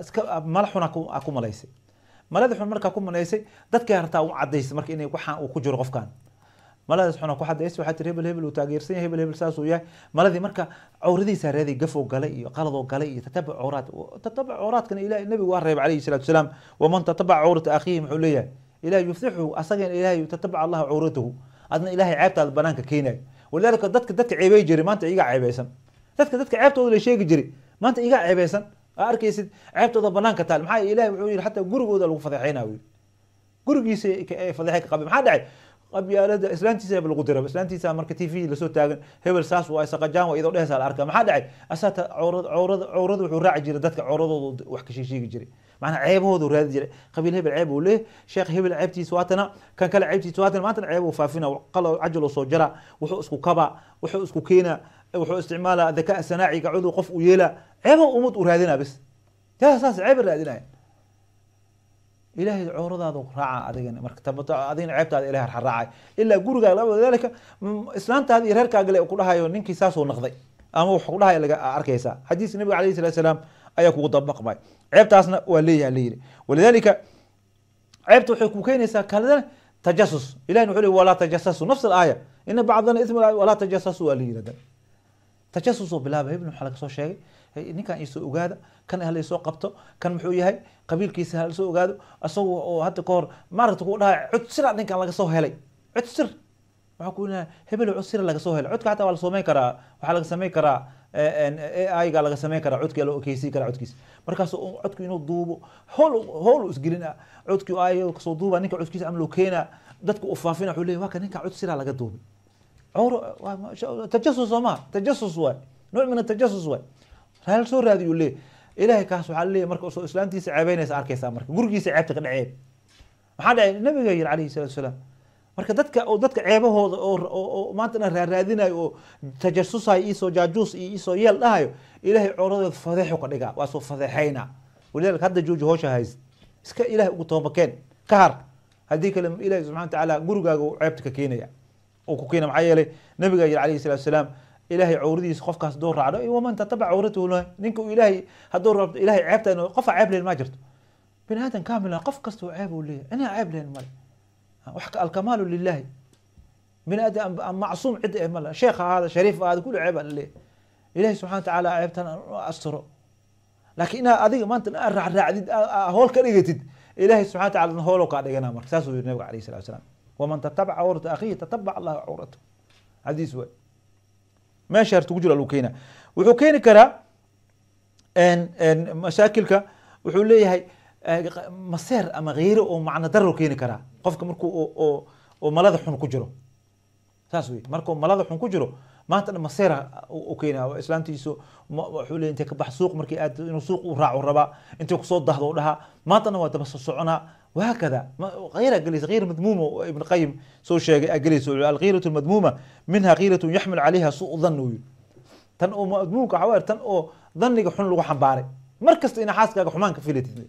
iska mala xun aku malaysay malada xun markaa ku malaysay dadkay hartaa u cadaysay marka in waxaan uu ku jiro qofkaan maladaas xuna ku xadays waxaa tiri hebel hebel uu taageersan yahay hebel hebel saas yahay maladii marka cawradiisaa raaday gafoo galay iyo qalad galay iyo tatabuc cawraat tatabuc cawraadkana ilahay nebigu waa reeb calayhi salatu wasalaam waman tatabaca cawrata akhiihi muxuu leeyahay ilahay yuftixu asagana ilaahay tatabac allahu cawratahu adna ilaahay ceebtaada banaanka keenayo walidaalika dadka dadka ceebay jiray maanta iga ceebeysan dadka dadka ceebtooda la sheegi jiray maanta iga ceebeysan aa arkaysid ceebtooda banaanka taal maxaa ilahay wuxuu yidhi xataa gurigooda lagu fadeexeynaa yiri gurigiisa fadeexe ka qabay maxaa dhacay qabyaalada islaantiisa hebel ugu diraba islaantiisa marka t v lasoo taagan hebel saas waa isaqajaan waa iyadoo dhehesa la arkaa maxaa dhacay asaata cawrad cawrad wuxuu raaci jiray dadka cawradooda wax ka sheesheegi jiray macnaa ceebahoodu raadi jiray qabiil hebel ceeb uu leeyahy sheekh hebel ceebtiisa waatana kan kale ceebtiisa waatana maantana ceeb uu faafina qalo cajalo soo jara wuxuu isku kabaa wuxuu isku keenaa wuxuu isticmaalaa dakaa sanaaci gacuduu qof u yeelaa ceebaha umad u raadinaa bis saas ceeba raadinaya ilaahay cooradaada raaca adigana marka ceebtaada ilahay harxaraacay ilaa gurigaaga laba mm, islaantaada iyo reerkaaga ku dhahayo ninkii saasuu naqday ama wuxuu ku dhahaya laga arkaysaa xadiis nabiga alayhi salatu salaam ayaa kugu dabaqmay ceebtaasna waa leeyaha layidhi walidalika ceebta waxay ku keenaysaa kaladana tajasus ilahin wuxuu le walaa tajasasu nafs alaaya ina bacdana ism walaa tajasasu waa la yihahda tajasus oo bilaaba hebn waxaa laga soo sheegay ninkan isoo ogaada kan hala soo qabto kan muxuu yahay qabiilkiisa hala soo ogaado isaga oo hadda ka hor maaragta ku dhaha codsira ninkan laga soo helay codsir waxaa ku yidhaha hebel codsira laga soo helay codka hataa waa la samayn karaa waxaa laga samayn karaa eh, eh, eh, ai laga samayn karaa codkii loo okeysiin karaa codkiisa markaas codku inuu duubo howl howl uu isgelin ah codkii AI kasoo duuba ninka codkiisa amloo keena dadka uu faafina wuxuu leeyahy waa ka ninka laga duubay cawro tajasus soo maha tajasus waay nooc min atajasus waay raal soo raadi u leey ilahay kaas waaa leey marka soo islaamtiisa ceebeynaysa arkaysaa marka gurigiisa ceebta ka dhaceen maxaa dhacay nabiga yiri alayhi salatu salaam marka dadka oo dadka ceebahooda oo maanta dhan raaraadinayo oo tajasusayo iisoo jaajuus iyo iisoo yeel dhahayo ilaahay cooradooda fadeexu ka dhigaa waa soo fadeexayna walidaalika hadda jooji hoosha hayst iska ilaahay ugu toobakeen ka har haddii kale ilaahay subxana wa tacaala gurigaaga ceebta ka keenaya oo ku keena maxaa yeelay nabigaa yiri alayhi salatu salaam ilaahay cawradiisa qofkaas doo raacdo iyo waman tatabac cawratahu ninka ilaahay hadduu rabto ilahay ceebta qofa ceeb lahayn ma jirto bini aadan kaamila ah, qof kastoo ceeb uu leeyahay inaa ceeb lahayn male ah, wax alkamaalu lilahi bini aadan macsuum cid ee eh male sheekh ahaada shariif ahaada kulli ceeb aan leeyahay ilahay subxana wa tacaala ceebtan aan laakiin inaad adiga maanta inaad raacraacdid hool ka dhigatid ilahay subxana wa tacala hooloo kaa dhiganaa marka saasuu yiri nabiga alayh salatu wasalaam waman tatabaca cawrata akhiihi tatabac allahu cawratahu xadiis waay meesha hartugu jiro aluu keenaa wuxuu keeni karaa mashaakilka wuxuu leeyahay maseer ama kheyre oo macno darro keeni karaa qofka markuu oo malada xun ku jiro saas wey markuu malada xun ku jiro maanta dhan maseera u keenaa islaantiisu wuxuu leey intay ka bax suuq markii aad inuu suuq u raaco rabaa intay kusoo dahdo u dhahaa maanta waa daba sosoconaa وهكذا غير أجلس غير مذمومة ابن القيم سو أجلس الغيرة المذمومة منها غيرة يحمل عليها سوء ظن tan oo madmuumka waxaa tan oo dhanniga xun lagu xambaaray mar kasta ina xaaskaaga xumaanka filatid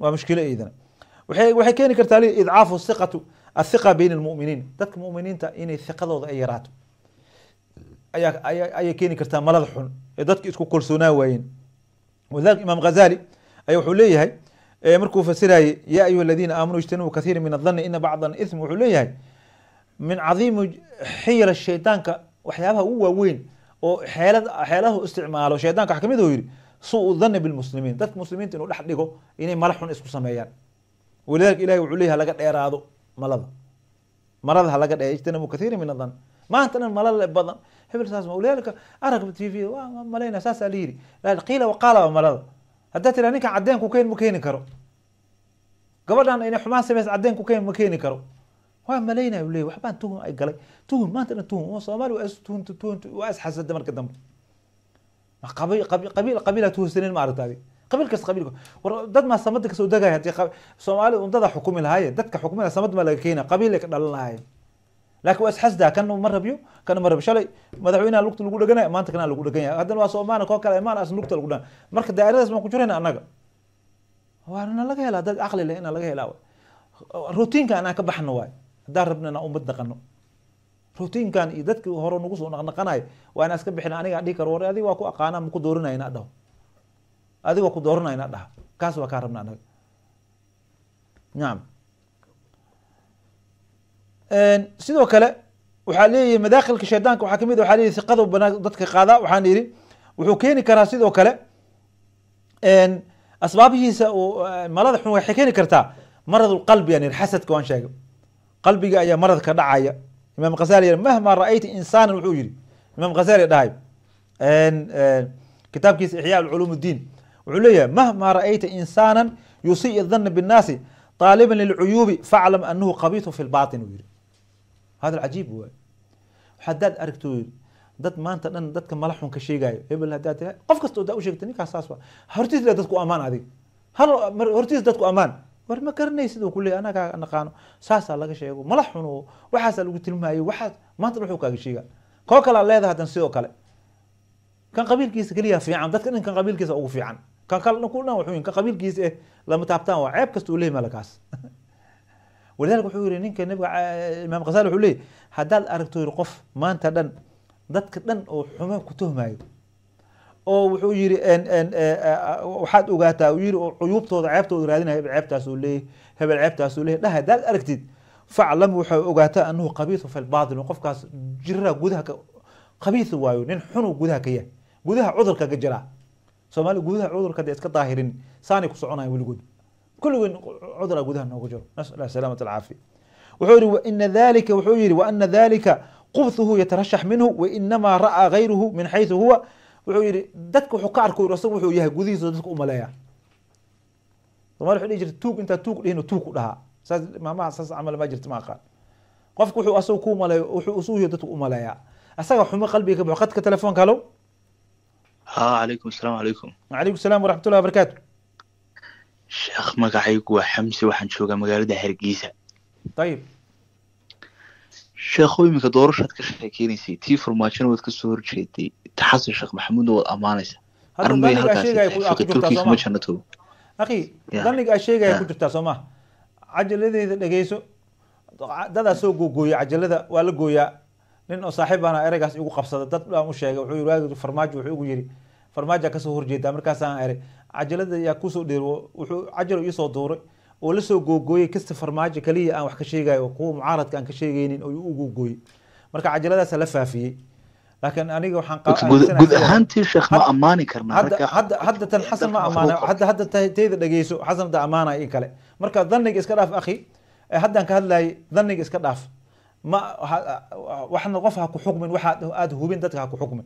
waa mushkilo iidana waxay waxay keeni kartaa lii idcaafu thiqatu athiqa bayna almu'miniin dadka mu'miniinta inay thiqadooda ay yaraato ayaa ayaa ayay keeni kartaa malada xun ee dadka isku kalsoonaa waayeen wadaalik imaam ghazali ayaa wuxuu leeyahay markuu fasirayey ya ayuha aladiina aamanuu ijtanibuu kathiira min adani ina bacdan ithm wuxuu leeyahay min cadiimi xiyala shaydaanka waxyaabaha ugu waaweyn oo xeelahu isticmaalo shaydanka waxa kamid ah u yihi suu dani bilmuslimiin dadka muslimiinta inuu dhex dhigo inay mala xun isku sameeyaan walidalika ilahay wuxuu leeyahy halaga dheeraado malada malada halaga dheer ijtanibu kathiira min adan maanta dhan badan hebel saas walidalika arag t v malayna saasaa la yiri qiila waqaala malada haddaad tiraa ninkan cadeen ku keen ma keeni karo gabadhaan inay xumaan samays cadeen ku keen ma keeni karo waa malaynaya u leey waxbaan tuhun ay galay tuhun maanta dhan tuhun oo soomaali waa tuhun tuhun waa isxasada marka dambe ma qabiil qabiil tuhunsanin ma aragta qabiil kasta qabiil war dad maa samada kasoo degaya haddii soomaali undada xukumi lahaaye dadka xukumi laha samad maa laga keena qabiil ay ka dhalan lahaaye lakin waa isxasdaa kanna ma rabyo kanna ma rabyo shalay madaxweyneha lugta lagu dheganaya maanta kanaa lagu dhegan yahay haddana waa soomaaliya koo kale imaan asna lugta lagu dhegan marka daairadaas baan ku jirayna annaga waana laga helaa dad caqli leh inaan laga helaa waay routiinka anaan ka baxno waay haddaan rabna inaan ummad naqano routiinkan iyo dadkii hore nagu soo naqnaqanayo waa inaan iska bixin aniga dhihi karo war adiga waa ku aqaanaa ma ku dooranaya inaa dhaho adiga waa ku dooranaya inaa dhaha kaas waa kaa rabna annaga nacam sidoo kale waxaa leeyahy madaakilka shaydaanka waxaa kamid ah, waa leeyahy iqada banaa dadka qaadaa waxaan yihi wuxuu keeni karaa sidoo kale asbaabihiisa malada xun waxay keeni kartaa marad lqalbi yan xasadka waan sheegay qalbiga ayaa maradka dhacaya imaam khazali mahma ra'ayta insaanan wuxuu yihi imaam khazali dhahay kitaabkiisa ixyaa culuum اdiin wuxuu leeyahay mahma ra'ayta insaanan yusii'i dana bاnnaasi طaaliban lilcuyuubi faclam anahu qabiitu fi lbaطin uu yihi hada cajiib waay haddaad aragtooyid dad maanta dhan dadka mala xun ka sheegaayo hebel haddaad tia qof kasta odaa u sheegta ninkaas saas hortiis le dadku amaan adig hal hortiis dadku amaan war ma garanaysid uu kuleeyay anagaa naqaano saasaa laga sheego mala xun waxaasaa lagu tilmaayo waxaas maanta wuxuu kaaga sheegaa koo kalaa leedahay hadan sidoo kale kan qabiilkiisa keliya fiican dadka dhan kan qabiilkiisa ugu fiican kan kale ku dhan wuxuu kan qabiilkiisa eh lama taabtaan waa ceeb kasta uu leeyay malakaas walidalika wuxuu yidhi ninka nabiga ah, imaam khasali wuxuu leeyay haddaad aragto yidhi qof maanta dhan dadka dhan oo xumaan ku tuhmayo oo wuxuu yidhi e, e, waxaad ogaataa yidhi oo cuyuubtooda ceebtooda raadinaya hebel ceebtaasuu leeyay hebel ceebtaasuu leeyay dhah haddaad aragtid faclam waxaa ogaataa anahu qabiisu fi lbaatil qofkaas jirraa gudaha qabiisa waayo nin xunuu gudaha ka yahay gudaha cudurka ka jiraa soomaaliya gudaha cudurka dee iska daahirin saanay ku soconayan weligood kuligin cudra gudaha noogu jiro nasal salaamat alcaafiya wuxuu yihi waina dalika wuxuu yihi waana dalika qubthuhu yatarashax minhu wainamaa ra'aa gayruhu min xaysu huwa wuxuu yihi dadka wuxuu ka arko isagu wuxuu yahay gudihiisa dadka umaleeya somal wuxuu dhihi jirta tuug intaa tuug dhihin tuug ku dhahaa saas maamaha saas camal ma jirta ma aqaan qofka wuxuu asagu ku maleeyo wuxuu isugu yahay dadku umaleeyaa asaga xumo qalbiga ka baxo qadka telefoonka halow ha calaykum asalaam calaykum wacalaykum salaam waraxmatullahi wabarakaatu sheekh magacaygu waa xamsi waxaan joogaa magaalada hargeysa ayib sheekho iminka doorashaad ka sheekeynaysay tii farmaajona waad ka horjeeday taxasan sheekh maxamuudna waad ammaanaysaa armay daniga sheegaya ku jirtaa soo maa cajaladeyda dhegeyso dadaa soo googooya cajalada waa la gooyaa nin oo saaxiib aana igu qabsada dad baan u sheegay wuxuu yiri waagi farmaajo wuxuu igu yiri farmaaja kasoo horjeedaa markaasaan eray cajalada ayaa kusoo dheer wuxuu cajalo iisoo duuray oo lasoo googooyey kasta farmaajo kaliya aan wax ka sheegayo kuwa mucaaradka aan ka sheegaynin oo u googooyey marka cajaladaasa la faafiyey laakiin aniga waxaanguud tan xasan ma ammaana hadda hadda teyda dhageyso xasan hadda ammaanaya in kale marka dhanniga iska dhaaf akhi haddaan ka hadlayay dhanniga iska dhaaf ma waxna qof ha ku xukmin waxa aada hubin dadka ha ku xukmin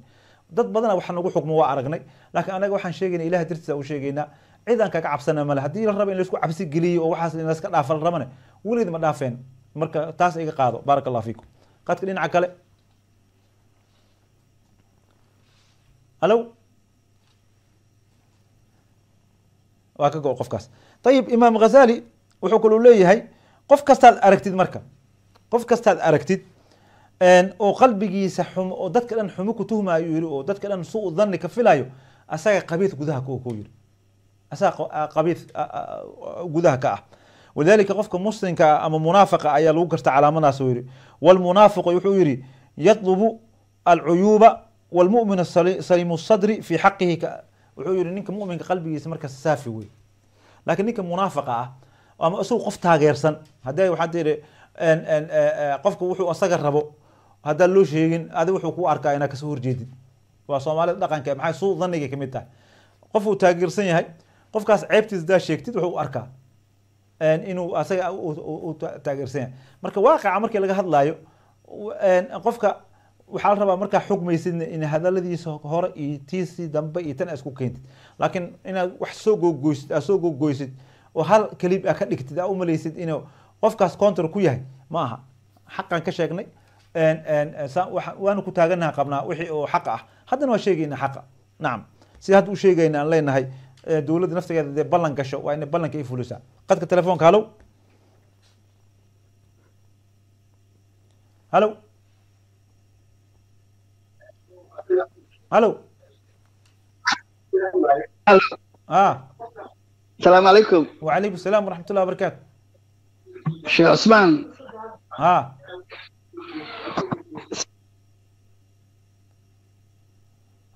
dad badana waxa nagu xukmo waa aragnay laakiin anaga waxaan sheegayna ilaha dartiisa u sheegaynaa cid aan kaga cabsana male haddii la raba in laisku cabsi geliyo oo waxaas in laska dhaafa la rabane weligeed ma dhaafeen marka taas iga qaado baraka allahu fiikum qadka dhinaca kale alow waa ka go qofkaas ayib imaam ghazali wuxuu kaluu leeyahay qof kastaad aragtid marka qof kastaad aragtid oo qalbigiisa oo dadka dhan xumo ku tuhmayo yiri oo dadka dhan suu dhanni ka filayo asaga qabiis gudaha ku ku yiri asaga qabiis gudaha ka ah walidalika qofka muslimka ah ama munaafiqa ayaa lagu garta calaamadaas yiri walmunaafiqu wuxuu yiri yatlubu alcuyuuba walmu'minu saliimu sadri fi xaqihi wuxuu yiri ninka mu'minka qalbigiisa markaas saafi wey laakiin ninka munaafiqa ah ama isagu qof taageersan haddii waxaad tihi e, e, qofku wuxuu asaga rabo haddaan loo sheegin adig wuxuu ku arkaa inaa kasoo horjeedid waa soomaalida dhaqanke maay suu dhanigay kamid tahay qof uu taageersan yahay qofkaas ceebtiis hadaa sheegtid wuxuu u arkaa inuu asaga taageersan yahay marka waaqica markii laga hadlaayo qofka waxaa la rabaa markaa xugmaysid in hadaladiisa hore iyo tiisii dambe iyo tan a isku keentid laakiin inaad wax soo gogoysid aad soo gogoysid oo hal kelib a ka dhigtid aa umalaysid inuu qofkaas counter ku yahay ma aha xaqaan ka sheegnay waanu ku taaganaha qabnaa wixii oo xaqa ah haddana waa sheegayna xaqa nacam sida hadda u sheegayna aan leenahay dowladda naftigeeda dee ballan gasho waa inay ballanka ay fulisaa qadka telefoonka halow halow halow a ah. asalaamu calaykum wacalaykum asalaam waraxmat ullah wabarakaatu sheekh cusmaan a ah.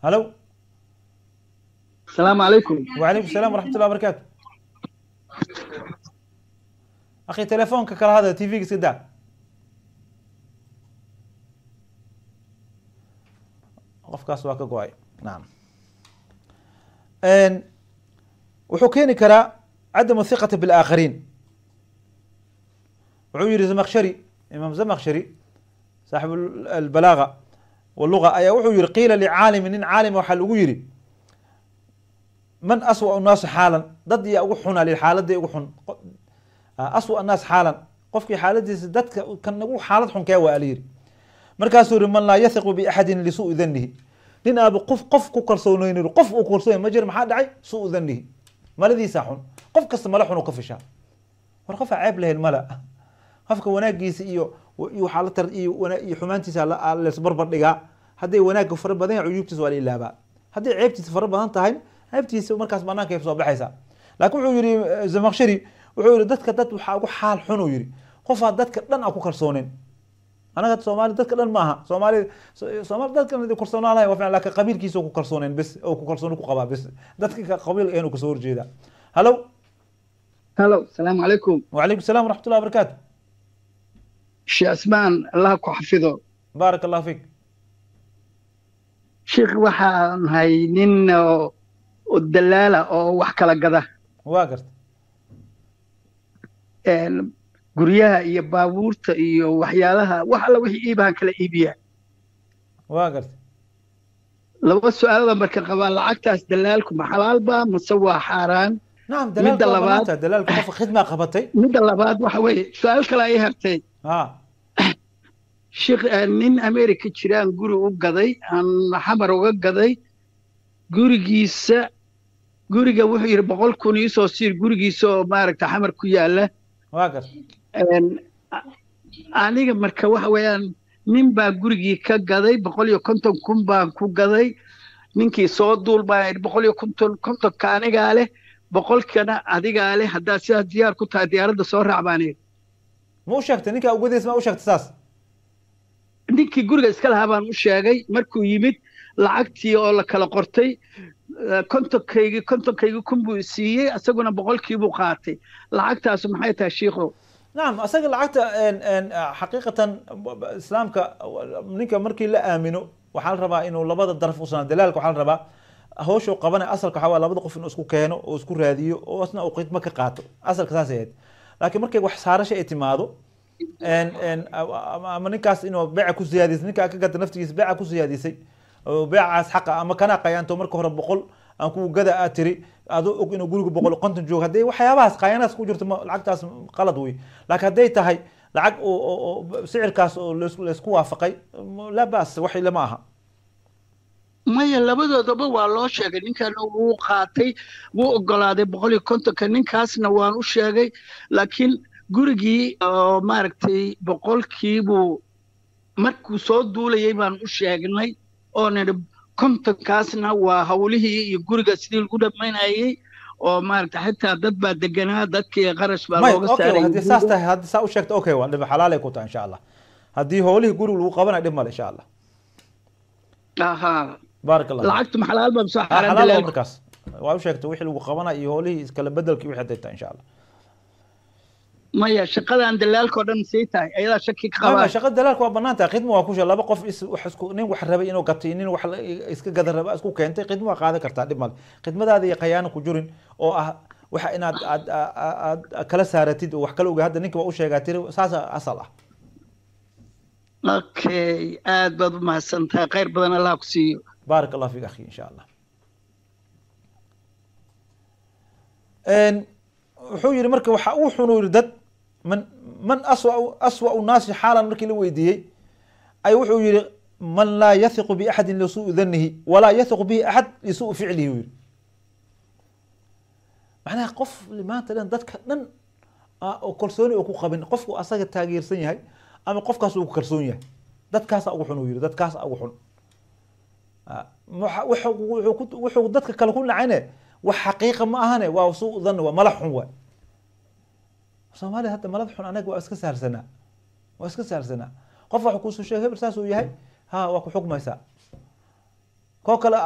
halo asalaamu calaykum wacalaykum salam waraxmat ullah barakaatu akhi telefoonka kala hadla t v-ga iska daa qofkaas waa ka go-ay naam wuxuu keeni karaa cadamu hiqati bilaakariin wuxuu yihi zamakshari imaam zamakshari saaxib albalaga lua ayaa wuxuu yihi qiila licaalimi nin caalima waxaa lagu yihi man aswa naasi xaalan dad yaa ugu xuna xaaladii ugu xun aswa naas xaalan qofkii xaaladiisa dadka kan ugu xaalad xun kee waa alyiri markaasuu yihi man laa yahiqu biaxadin lisuu danihi nin aaba qof qof ku kalsooneyni qof uu kalsoony ma jir maxaa dhacay suu danihi maladiisaa xun qof kasta mala xun u ka fishaa war qofaa ceeb lahayn mala qofka wanaagiisa iyo waxaa la tar iyo xumaantiisa laisbarbar dhigaa hadday wanaagga fara badan cuyuubtiisa waa la ilaabaa hadday ceebtiisa fara badan tahay ceebtiisa markaas banaanka soo baxaysaa laakiin wuxuu yihi eh, zamakshari wuxuu yihi dadka dad waxaa ugu xaal xun uu yihi qofaa dadka dhan a ku kalsoonin anaga soomaali dadka dhan ma aha soomaali eh, soomaali dadkan kalsoonaalahay waa fiican laakiin qabiilkiisa ku kalsooneen bes oo ku kalsooni ku qabaa bes dadka qabiil aynu kasoo horjeedaa halo halo salaamu calaykum wacalaykum salaam waraxmatullahi wabarakaatu sheekh asmaan allaha ku xafido baarak allah fiik sheekh waxaan nahay nin dalaala oo wax kala gada waa garta guryaha iyo baabuurta iyo waxyaalaha wax alla wixii iibahan kala iibiyaa waa garta laba su-aalada marka qabaa lacagtaas dalaalku ma xalaal baa mase waa xaaraan midda labaad midda labaad waxa weeye su-aal kale ay hartay Eh, nin america jiraan guri u gaday aan xamar uga gaday gurigiisa guriga wuxuu yidhi boqol kun iisoo siir gurigiisa oo maaragta xamar ku yaalla aniga marka waxa weeyaan nin baa gurigii ka gaday boqol iyo konton kun baan ku gaday ninkii soo duul baan idhi boqol iyo konton kontonka anigaa leh boqolkana adigaa leh haddaad sidaas diyaar ku tahay diyaaradda soo raac baan idhi ma u sheegtay ninkaa ugadiis ma u sheegtay saas ninkii guriga iska lahaa baan u sheegay markuu yimid lacagtii oo la kala qortay eh, kontonkaygii kontonkaygii kun buu siiyey isaguna boqolkiibuu qaatay lacagtaasu maxay tahay shiikhow nacam asaga lacagta ah, xaqiiqatan islaamka ninka markii la aamino waxaa la rabaa inuu labada daraf usan dalaalka waxaa la rabaa hawshuu qabana asalka waxaa labada qof inuu isku keeno oo isku raadiyo oo asna uu qidmo ka qaato asalka saas ayayd lakiin markay wax saarasha ay timaado ama ninkaas inuu beeca ku siyaadisay ninkaa ka gata naftigiisa beeca ku siyaadisay beecaas xaqa ama kana qayaanto marka hore boqol aan ku gada aad tiri adoo og inuu guriga boqol konton joogo hadday waxyaabahaas qayaanaas ku jirto lacagtaas qalad wey laakiin hadday tahay lacag sicirkaas oo laisku waafaqay laa baas wax ma aha maya labadoodaba waa loo sheegay ninkana wuu qaatay wuu ogolaaday boqol iyo kontonka ninkaasna waan u sheegay laakiin gurigii oo maaragtay boqolkiibuu markuu soo duulayay baan u sheegnay oo nidhi kontonkaasna waa hawlihii iyo guriga sidii lagu dhammaynayay oo maaragta xitaa dad baa deganaa dadkii qarash baa looga saaray haddii saas tahay haddii saa u sheegta okay waa dhib xalaalay ku tahay insha allah haddii howlihii guriga lagu qabanayo dhib male insha allah aha baarak allah lacagtu maxal halba soo ah, xalaal markaas waa u sheegtay wixii lagu qabana iyo hoolihii kala bedelka wixii haday tahay insha allah maya shaqadan dalaalka oo dhan sii tahay ayadaa shaki ka qabaa shaqada dalaalka waa bannaan tahay khidmo waa ku sheeg laba qof is wax isku nin wax rabay inuu qabtay nin wax iska gadan raba isku keentay khidmo waa qaadan kartaa dhib male khidmadaada iyo khayaana ku jirin oo ah waxa inaad aad aad kala saaratid oo wax kala oga hadda ninka waa u sheegaa tiri saasa asal ah okay aad baad u mahadsantahay khayr badan allah ku siiyo barak allah fik akhi insha allah wuxuu yihi marka waxa uu xunuuri dad man man aswa aswau naasi xaalan markii la weydiiyey ay wuxuu yihi man laa yahiqu baxadin lisuu danihi walaa yahiqu bihi axad lisuu ficlihi u yihi macnaha qof maanta dhan dadka dhan oo kalsooni oo ku qabin qofku asaga taageersan yahay ama qofkaas uu ku kalsoon yahay dadkaasa ugu xun uu yihi dadkaasa ugu xun wuxuu dadka kale ku nacane wax xaqiiqa ma ahane waa suu dhan waa mala xun waay soomaaliya hadda malada xun anaga waa iska saarsanaa waa iska saarsanaa qof waxa kuusoo sheeg hebel saas uu yahay ha waa ku xukmaysaa koo kale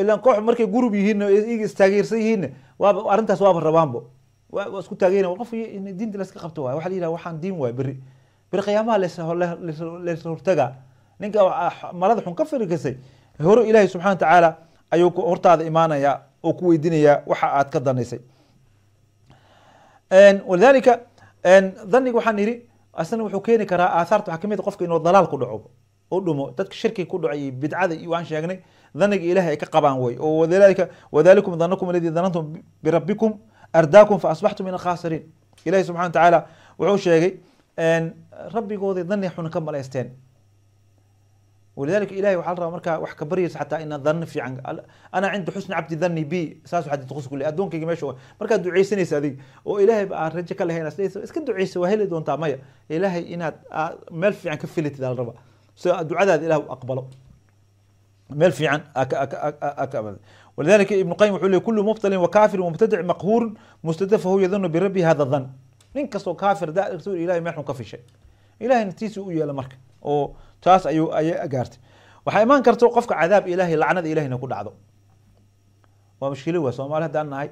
ilaan koox markay gurub yihiinna iga istaageersan yihiinna waaba arrintaas waaba rabaanbo waa isku taageynaya qof diinta la qabto waay waxa la yidhaha waxaan diin waay berri berri qiyaamaha lesla hortagaa ninka ah, malada xun ka firi hore ilaahay subxana wa tacaala ayuu hortaada imaanaya oo ku weydiinaya waxa aad ka danaysay walidalika daniga waxaan ihi asna wuxuu keeni karaa aahaarta waxaa kamid qofka inuu dalaal ku dhaco u dhumo dadka shirkiga ku dhacay bidcada iyo aan sheegnay daniga ilahay ay ka qabaan way oo walidalika wadalikum danakum aladii danantum birabbikum ardaakum faasbaxtum min alkhaasiriin ilahay subxana wa wuxuu sheegay rabbigoodii dani xun ka malaysteen walidalika ilahay waxa la rabaa markaa wax ka baryaysa xataa ina dhanno fiican ana cinda xusni cabdi dhanni bi saas xadiid qus kule addoonkayga meesha waa markaad ducaysanaysa adiga oo ilaahay ba aad rajo ka lahayn asdaysa iska ducaysa waa heli doontaa maya ilaahay inaad meel fiican ka filatid ala rabaa so ducadaada ilah aqbalo meel fiican walidalika ibnu qayim wuxuu leey kullu mubtalin wa kaafir mubtadic maqhuurin mustadafahu yadanu birabbi hada dhan nin kastoo kaafir da ilahay meel xun ka fishay ilahay naftiisa u yeela marka oo taas ayuu ay gaartay waxaa imaan karto qofka cadaab ilahay lacnada ilahayna ku dhacdo waa mushkili waa soomaali haddaan nahay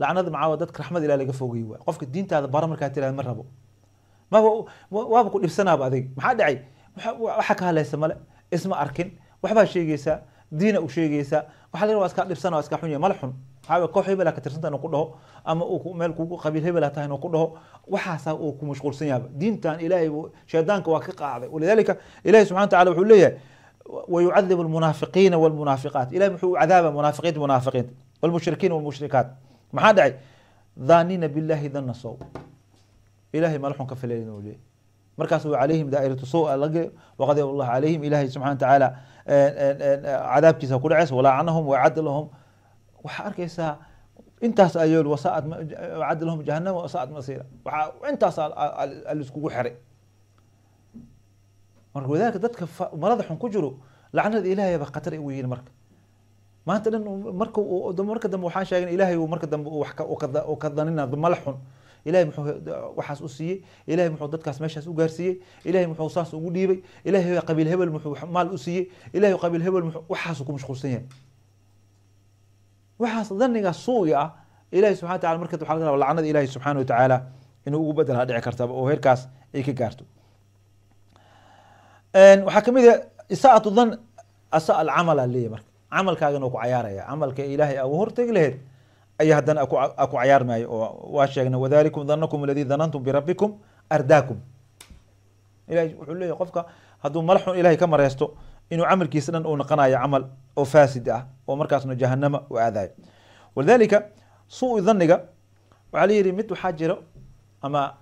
lacnada macaawa dadka raxmad ilahi laga fogeey waa qofka diintaada bara markaa tiraa ma rabo maba waaba ku dhibsanaaba adig maxaa dhacay waxaa ka hadlaysa male isma arkin waxbaa sheegaysaa diina u sheegaysaa waxa la yidhaha waa iska dhibsana waa iska xunya mala xun waxaawe koox hebel ha ka tirsanta inuu ku dhaho ama uu meel kugu qabiil hebel ha ku dhaho waxaasaa uu ku mashquulsan yaaba diintan ilaahay shaydaanka waa ka qaacday walidaalika ilahi subxana watacala wuxuu leeyahay wayucadibu almunaafiqiina walmunaafiqaat ilahi wuxuu cadaaba munaafiqiinta munaafiqiinta walmushrikiina walmushrikaat maxaa dhacay dhaanina billahi dhanna sow ilahay malaxun ka filayn uu leeyahy markaas waa calayhim daa'iratu sow alage waqadeeb allah calayhim ilahay subxana watacaala cadaabkiisa ku dhacays walacanahum waacada lahum waxaa arkaysaa intaas ayool wasaad acadda lahum jahanama wasaad masiira waxaa intaas aliskugu xiray marka wadalika dadka marada xun ku jiro lacnada ilaahay ba khatar ugu yihin marka maanta dhan marka marka dambe waxaan sheegna ilaahay marka dambe wax ka danina mala xun ilahay muxuu waxaas u siiyey ilahay muxuu dadkaas meeshaas u gaarsiiyey ilahay muxuu saas ugu dhiibay ilahay qabiil hebel muxuu maal u siiyey ilahay qabiil hebel muxuu waxaasuu ku mashquulsan yahay waxaas daniga suuga ah ilahi subana taala marka waa laga raba lacanada ilahi subxana wa tacaala inuu ugu bedelha dhici kartaba oo heerkaas ay ka gaarto waxaa kamid a ah, isaatu dhan asa alcamala leeya marka camalkaagana ku cayaaraya camalka ilaahay a hortegi laheyd ayaa haddana aku cayaarmaayo oo waa sheegna wadhalikum danakum aladi danantum birabbikum ardaakum ilahay wuxuu leeyahy qofka hadduu mala xun ka mareysto inuu camalkiisa dhan uu noqonayo camal oo faasid ah oo markaasna jahanama u aadaayo walidalika suu daniga waxaa la yihi mid waxaa jiro ama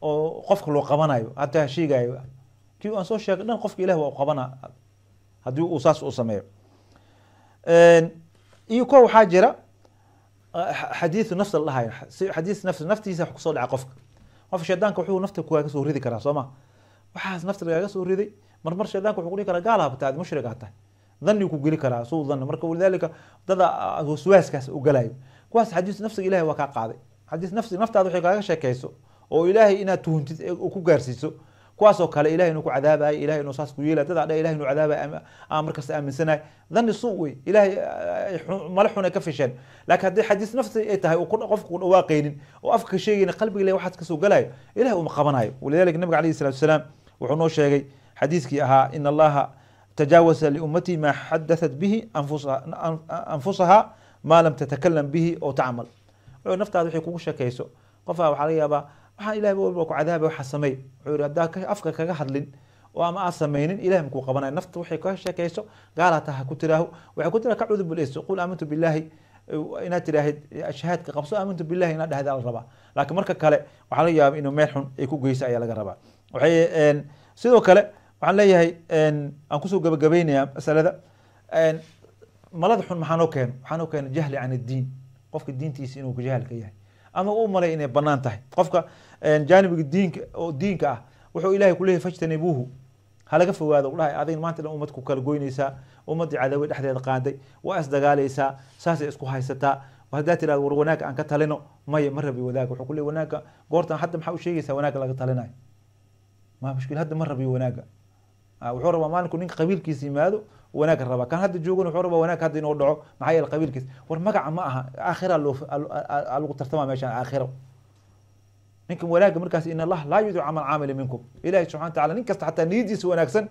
oo qofka loo qabanayo hata sheegayo kii aan soo sheegay dhan qofka ilah waa qabana haddii uu saas u sameeyo iyo kuwa waxaa jira ah, xadiiu nafs la dhahayo xadii nafs naftiisa wax kusoo dhaca qofka qof shaydaanka wuxuu nafta kaaga soo ridi karaa soo ma waxaas nafta lagaaga soo riday marmar shaydanka wuxu ku dhihi karaa gaal habataad mushrig aa tahay dhanni ku geli karaa suu dhanni marka walidalika dada waswaaskaas ah, u galayo kuwaas xadiis nafsiga ilahay waa kaa qaaday xadiis nafsi naftaada waxay kaaga sheekayso oo ilaahay inaad tuhuntid ku gaarsiiso kuwaasoo kale ilahay inuu ku cadaabayo ilahay inuu saas ku yeelay dad adhe ilahay inuu cadaabayo ama markasta aaminsanayo dhanni suu wey ilahay eh, mala xun ay ka fisheen laakiin haddii xadiis nafsi ay tahay uu qofku ku dhawaaqaynin oo afka sheegayna qalbiga ilahay waxaas kasoo galayo ilahay uma qabanayo walidalika nabiga alayhi salatu wasalaam wuxuu noo sheegay xadiiskii ahaa in allaha تجاوز لأمتي ما حدثت به أنفسها, أنفسها ما لم تتكلم به أو تعمل naftaada waxay kugu sheekayso qofaa waxaa laga yaabaa maxaa ilahay walba ku cadaaba waxa sameey wuxuu yidhi haddaa afka kaga hadlin oo ama aad samaynin ilahay makuu qabanaya nafta waxay kaga sheekayso gaala taa ha ku tiraaho waxay ku tiraa ka cudubulayso qul aamantu billaahi inaad tiraahid shahaadka qabso aamantu billaahi inaad dhahdaa la rabaa laakiin marka kale waxaa laga yaabaa inuu meel waxaan leeyahay aan kusoo gabagabeynaya masalada malad xun maxaa noo keeno waxaa noo keeno jahli can addiin qofka diintiisa inuu jahalka yahay ama u malay inay banaan tahay qofka jaanibiga diinka diinka ah wuxuu ilahay kuleeyahy fajtanibuuhu halaga fogaado dhahay adig maanta ummad ku kala goynaysaa ummaddii cadawe dhexdeeda qaaday waa isdagaalaysaa saasay isku haysataa haddaa tirahdo war wanaagga aan ka talino maya ma rabi wanaag wuxuu ku leey wanaagga goortan hadda maxaa u sheegaysaa wanaagga laga talinayo ma mushkil hadda ma rabiyo wanaagga Ah, wuxuu rabaa maalinku ninka qabiilkiis yimaado wanaaga rabaa kan hadda joogan wuxuu rabaa wanaag hadda inuu dhaco maxaa yeele qabiilkiis war magaca ma aha aakhira lagu tartama meeshan aakhiro ninkan wanaagga markaas in allah laa yudicu camal caamili minkum ilahi subxana watacala nin kasta xataa niyadiisa wanaagsan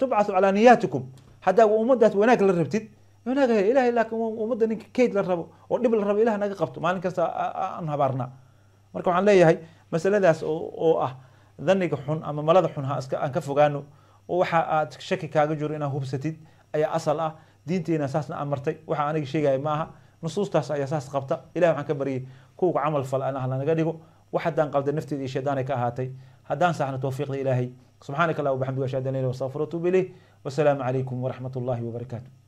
tubcasu calaa niyaatikum haddaa ummaddaas wanaag la rabtid wanaag he ilahay laakin ummadda ninka kayd la rabo oo dhib la rabo ilah naga qabto maalin kasta aan habaarnaa marka waxaan leeyahay masaladaas oo ah daniga xun ama malada xun aan ka fogaano oo waxa aad shaki kaaga jiro inaad hubsatid ayaa asal ah diinteena saasna aan martay waxa aniga sheegaya maaha nusuustaas ayaa saas qabta ilahi waxaan ka baryay kuwga camal fal anah lanaga dhigo wax haddaan qalda nafteeda iyo shaydaanay ka ahaatay haddaan saxna towfiiqda ilaahay subxaanaka allah wbaxamdiga ashhadu an la ilaha wa astaqfiru ilayh wasalaamu calaykum waraxmat ullahi wabarakaatu